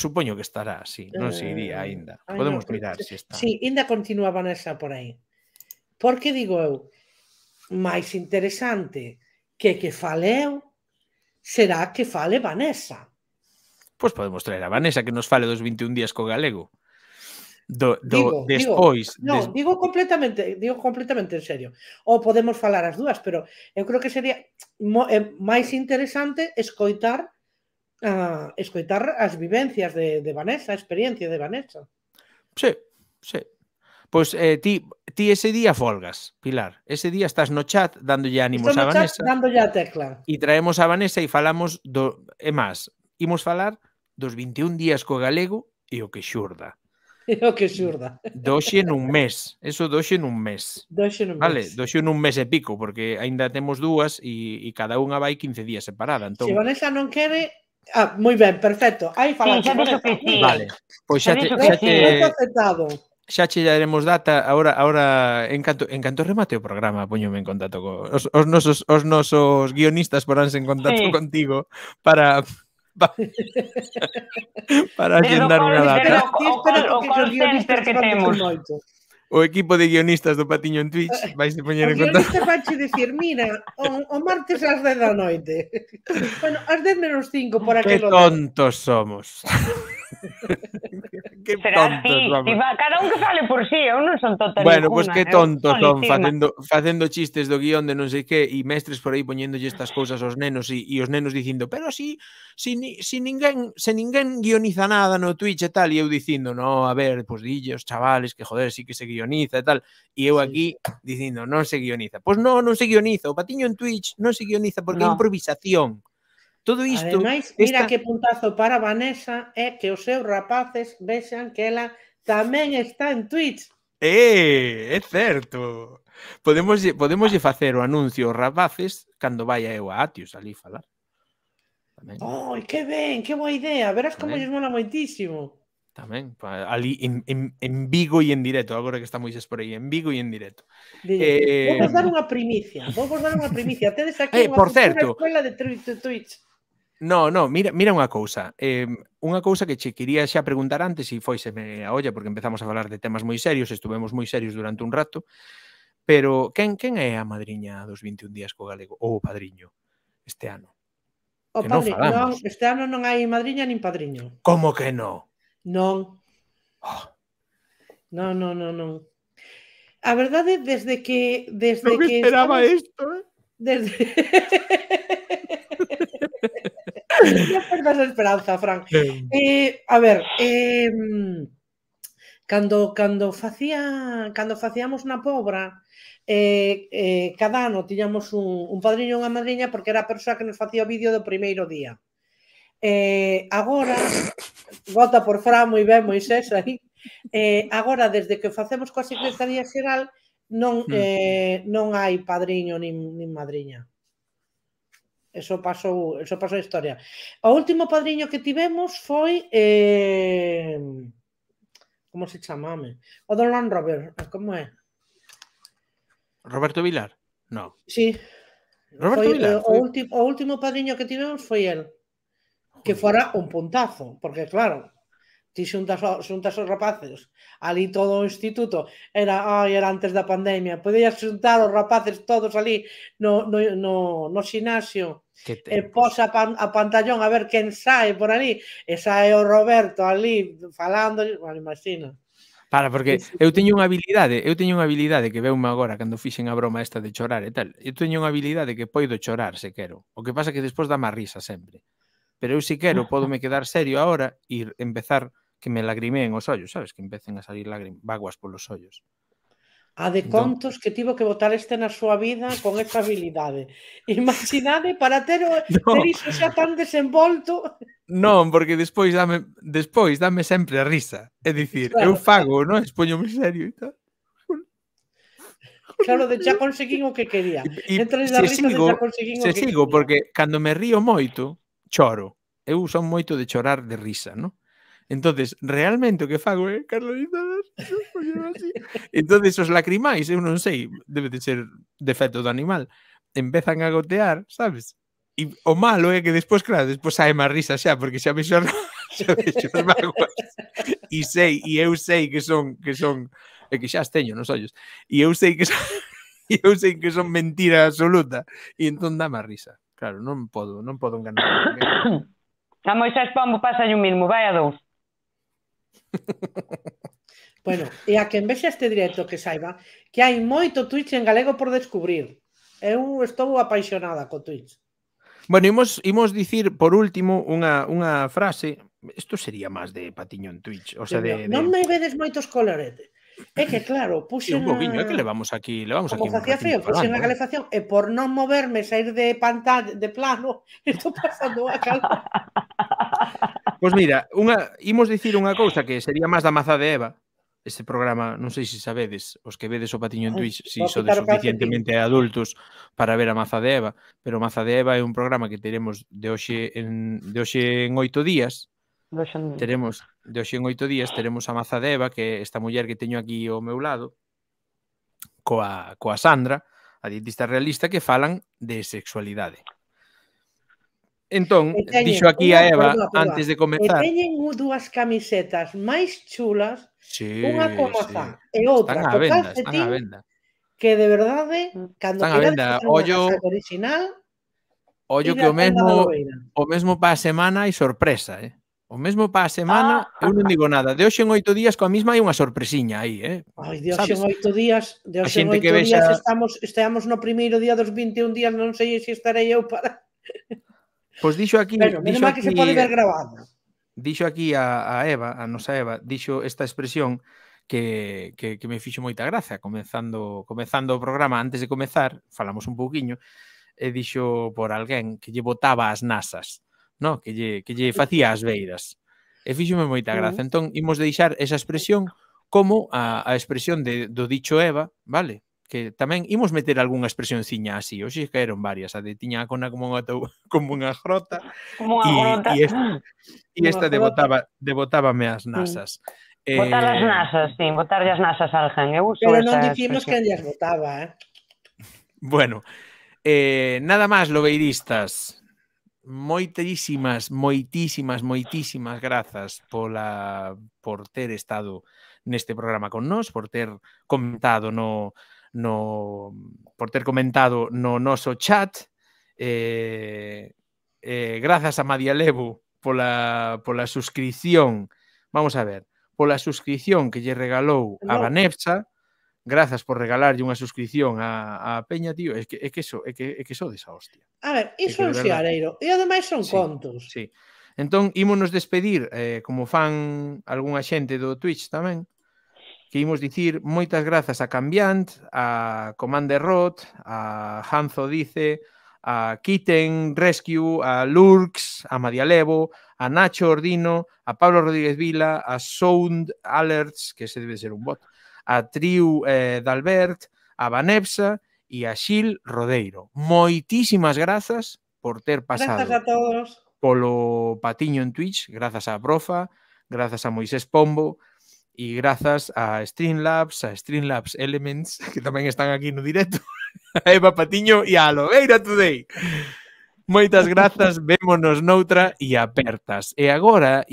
Supoño que estará, sí, non se eh, iría aínda. Podemos no, mirar se está. Sí, aínda continua Vanessa por aí. Porque digo eu, máis interesante que que fale eu será que fale Vanessa. Pois podemos traer a Vanessa que nos fale dos 21 días co galego. Do, do digo, despois, digo, no, des... digo completamente, digo completamente en serio. Ou podemos falar as dúas, pero eu creo que sería eh, máis interesante escoitar a escoitar as vivencias de, de Vanessa, a experiencia de Vanessa. Sí, sí. Pois eh, ti, ti ese día folgas, Pilar. Ese día estás no chat dándolle ánimos Estou a Vanessa. Chat dándolle a tecla. E traemos a Vanessa e falamos do... E máis, imos falar dos 21 días co galego e o que xurda. E o que xurda. Doxe nun mes. Eso doxe nun mes. Doxe nun mes. Vale, doxe nun mes e pico, porque aínda temos dúas e, e cada unha vai 15 días separada. Entón... Se Vanessa non quere, Ah, moi ben, perfecto. Aí fala. Sí, xa dixo que sí. Vale. Pois xa, te, xa, te, xa che daremos data agora agora en canto en canto remate o programa, poñome en contacto co os, os nosos os nosos guionistas poranse en contacto sí. contigo para para, para agendar unha data. Pero o, pero, pero, pero, pero, pero, pero, pero, pero, pero, pero, p o equipo de guionistas do Patiño en Twitch eh, vais a poñer en conta. O guionista vai dicir, mira, o, o martes ás 10 da noite. Bueno, ás 10 menos 5 por aquel Que tontos somos. que tontos, así. vamos. Va, cada un que fale por si, sí, eu non son tonto Bueno, pois pues que eh, tontos son facendo, facendo chistes do guión de non sei que e mestres por aí poñéndolle estas cousas aos nenos e, e os nenos dicindo, pero si, si, si ninguén, se ninguén guioniza nada no Twitch e tal, e eu dicindo, no, a ver, pois pues, dille os chavales que joder, si sí que se guioniza e tal, e eu aquí dicindo, non se guioniza. Pois pues non, non se guioniza, o patiño en Twitch non se guioniza porque no. é improvisación. Todo isto... Ademais, mira esta... que puntazo para Vanessa é eh, que os seus rapaces vexan que ela tamén está en Twitch. Eh, é certo. Podemos podemos facer o anuncio aos rapaces cando vai eu a Atius ali falar. Tamén. Oi, oh, que ben, que boa idea. Verás como lles mola moitísimo. Tamén, ali en, en, en Vigo e en directo, agora que estamos por aí, en Vigo e en directo. eh, vou dar unha primicia, vou dar unha primicia. Tedes aquí eh, por certo, escola de Twitch. No, no, mira, mira unha cousa. Eh, unha cousa que che quería xa preguntar antes e foiseme a olla porque empezamos a falar de temas moi serios, estuvemos moi serios durante un rato, pero quen quen é a madriña dos 21 días co galego ou o padriño este ano? O que padriño, non, non, este ano non hai madriña nin padriño. Como que non? Non. Oh. Non, non, non, non. A verdade desde que desde non que esperaba estamos, isto, eh? Desde perdas a esperanza, Fran. Eh, a ver, eh, cando, cando, facía, cando facíamos na pobra, eh, eh, cada ano tiñamos un, un padriño e unha madriña porque era a persoa que nos facía o vídeo do primeiro día. Eh, agora, vota por Fran, moi ben, Moisés, aí. Eh, agora, desde que facemos coa Secretaría Xeral, non, mm. eh, non hai padriño nin, nin madriña. Eso pasó eso historia. O último padriño que tuvimos fue eh, ¿Cómo como se chamame? O Robert, Robert, como Roberto Vilar? No. Sí. Roberto eh, O, último, o padriño que tivemos fue él Que fuera un puntazo, porque claro, ti xuntas, xuntas os rapaces ali todo o instituto era, ai, era antes da pandemia podías xuntar os rapaces todos ali no, no, no, no xinasio e posa a, pan, a pantallón a ver quen sae por ali e sae o Roberto ali falando bueno, imagina Para, porque eu teño unha habilidade, eu teño unha habilidade que veume agora cando fixen a broma esta de chorar e tal. Eu teño unha habilidade que poido chorar se quero. O que pasa que despois dá má risa sempre. Pero eu si quero, podo me quedar serio agora e empezar que me lagrimeen os ollos, sabes? Que empecen a salir lágrimas, vaguas polos ollos. A de entón contos que tivo que botar este na súa vida con esta habilidade. Imaginade para ter, o, no. ter iso xa tan desenvolto. Non, porque despois dame, despois dame sempre a risa. É dicir, claro. eu fago, non? Espoño moi serio e tal. Claro, de xa conseguín o que quería. Dentro Entre la risa sigo, de xa conseguín o que sigo, quería. porque cando me río moito, choro. Eu son moito de chorar de risa, non? Entonces, realmente o que fago é, eh, Carlonita, así. entonces os lacrimais, eu non sei, debe de ser defecto do animal, empezan a gotear, sabes? E o malo é que despois, claro, despois sae má risa xa, porque xa me xorro, xa me xorro E sei, e eu sei que son, que son, é que xa as teño nos ollos, e eu sei que son, eu sei que son mentira absoluta, e entón dá má risa. Claro, non podo, non podo enganar. a Moisés Pombo pasa o mismo, vai a dous. bueno, e a quen vexe este directo que saiba que hai moito Twitch en galego por descubrir. Eu estou apaixonada co Twitch. Bueno, imos, imos dicir por último unha, unha frase Isto sería máis de Patiño en Twitch, o sea, de, de... Non me vedes moitos coloretes. É que claro, puxen... un poquinho, é ¿eh? que levamos aquí... Levamos Como aquí facía frío, puxen a calefacción e eh, por non moverme, sair de pantalla, de plano, estou pasando a calor. Pois pues mira, unha, imos dicir unha cousa que sería máis da maza de Eva, este programa, non sei se sabedes, os que vedes o Patiño en Twitch, se si de suficientemente adultos para ver a Maza de Eva, pero Maza de Eva é un programa que teremos de hoxe en, de hoxe en oito días, Doxen... Teremos, de hoxe en oito días, teremos a Mazadeva, que esta muller que teño aquí ao meu lado, coa, coa Sandra, a dietista realista, que falan de sexualidade. Entón, teñen, dixo aquí a Eva, prueba, prueba. antes de comezar... E teñen dúas camisetas máis chulas, sí, unha con sí. e outra están a venda, están a venda. que de verdade, cando están a venda. Ollo, original, ollo que o mesmo, o mesmo para a semana e sorpresa, eh? O mesmo para a semana, ah. eu non ah. digo nada. De hoxe en oito días coa mesma hai unha sorpresiña aí, eh? Ai, de hoxe en oito días, de hoxe en oito días vexa... estamos, estamos no primeiro día dos 21 días, non sei se estarei eu para... Pois dixo aquí... Pero, dixo aquí, que se pode ver grabado. Dixo aquí a, a Eva, a nosa Eva, dixo esta expresión que, que, que me fixo moita gracia comenzando, comenzando o programa, antes de comezar, falamos un pouquiño, e dixo por alguén que lle botaba as nasas no? que, lle, que lle facía as beiras. E fíxome moita mm. graza. Entón, imos deixar esa expresión como a, a expresión de, do dicho Eva, vale? que tamén imos meter algunha ciña así, hoxe caeron varias, a de tiña a cona como unha, tou, como unha grota, como unha grota. E, esta, e esta debotaba, debotábame as nasas. Sí. Eh... Botar as nasas, sí, botar as nasas al alguén. Eu uso Pero non dicimos que as botaba, eh? Bueno, eh, nada máis, lobeiristas moitísimas, moitísimas, moitísimas grazas pola por ter estado neste programa con nós, por ter comentado no no por ter comentado no noso chat. Eh, eh, grazas a Madia Lebu pola pola suscripción Vamos a ver, pola suscripción que lle regalou a Vanessa Grazas por regalarlle unha suscripción a, a Peña, tío. É que, é que iso, é que, é que sodes a hostia. A ver, iso é un fiareiro. E ademais son sí, contos. Sí. Entón, ímonos despedir, eh, como fan algunha xente do Twitch tamén, que imos dicir moitas grazas a Cambiant, a Commander Rot, a Hanzo Dice, a Kitten Rescue, a Lurks, a Madialevo, a Nacho Ordino, a Pablo Rodríguez Vila, a Sound Alerts, que ese debe ser un bot, a triu eh, d'Albert, a Vanepsa e a Xil Rodeiro. Moitísimas grazas por ter pasado. Grazas a todos. Polo patiño en Twitch, grazas á profa, grazas a Moisés Pombo, e grazas a Streamlabs, a Streamlabs Elements, que tamén están aquí no directo, a Eva Patiño e a Lobeira Today. Moitas grazas, vémonos noutra e apertas. E agora,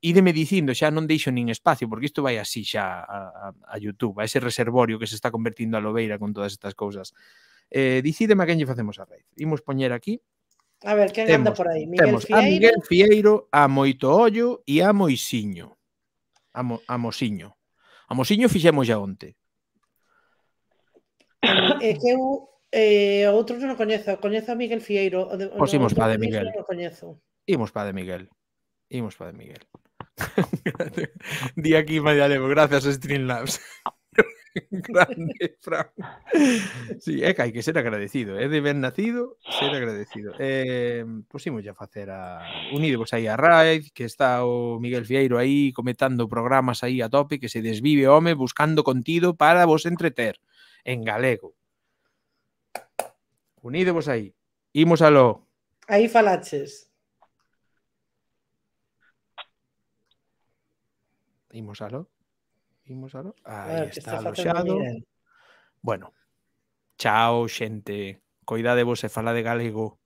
ídeme dicindo, xa non deixo nin espacio, porque isto vai así xa a, a, a YouTube, a ese reservorio que se está convertindo a Lobeira con todas estas cousas. Eh, dicídeme a quen lle facemos a red. Imos poñer aquí. A ver, quen temos, anda por aí? Miguel temos Fieiro. a Miguel Fieiro, a Moito Ollo e a Moisiño. A, Mo, a Mosiño. A Mosiño fixemos xa onte. É eh, que eu eh, outro non o coñezo. Coñezo a Miguel Fieiro. O de, pois imos pa de Miguel. Imos pa de Miguel. Imos pa de Miguel. Di aquí María Levo, gracias Streamlabs. Grande, Fran. Sí, é que hai que ser agradecido, é ¿eh? de ben nacido ser agradecido. Eh, posimos a facer a Unidevos aí a Raid, que está o Miguel Fieiro aí cometando programas aí a tope, que se desvive home buscando contido para vos entreter en galego. Unidevos aí. Imos aló. Aí falaches. Imos alo. Imos alo. ahí está aloxado. Bueno, chao, gente. de vos se fala de galego.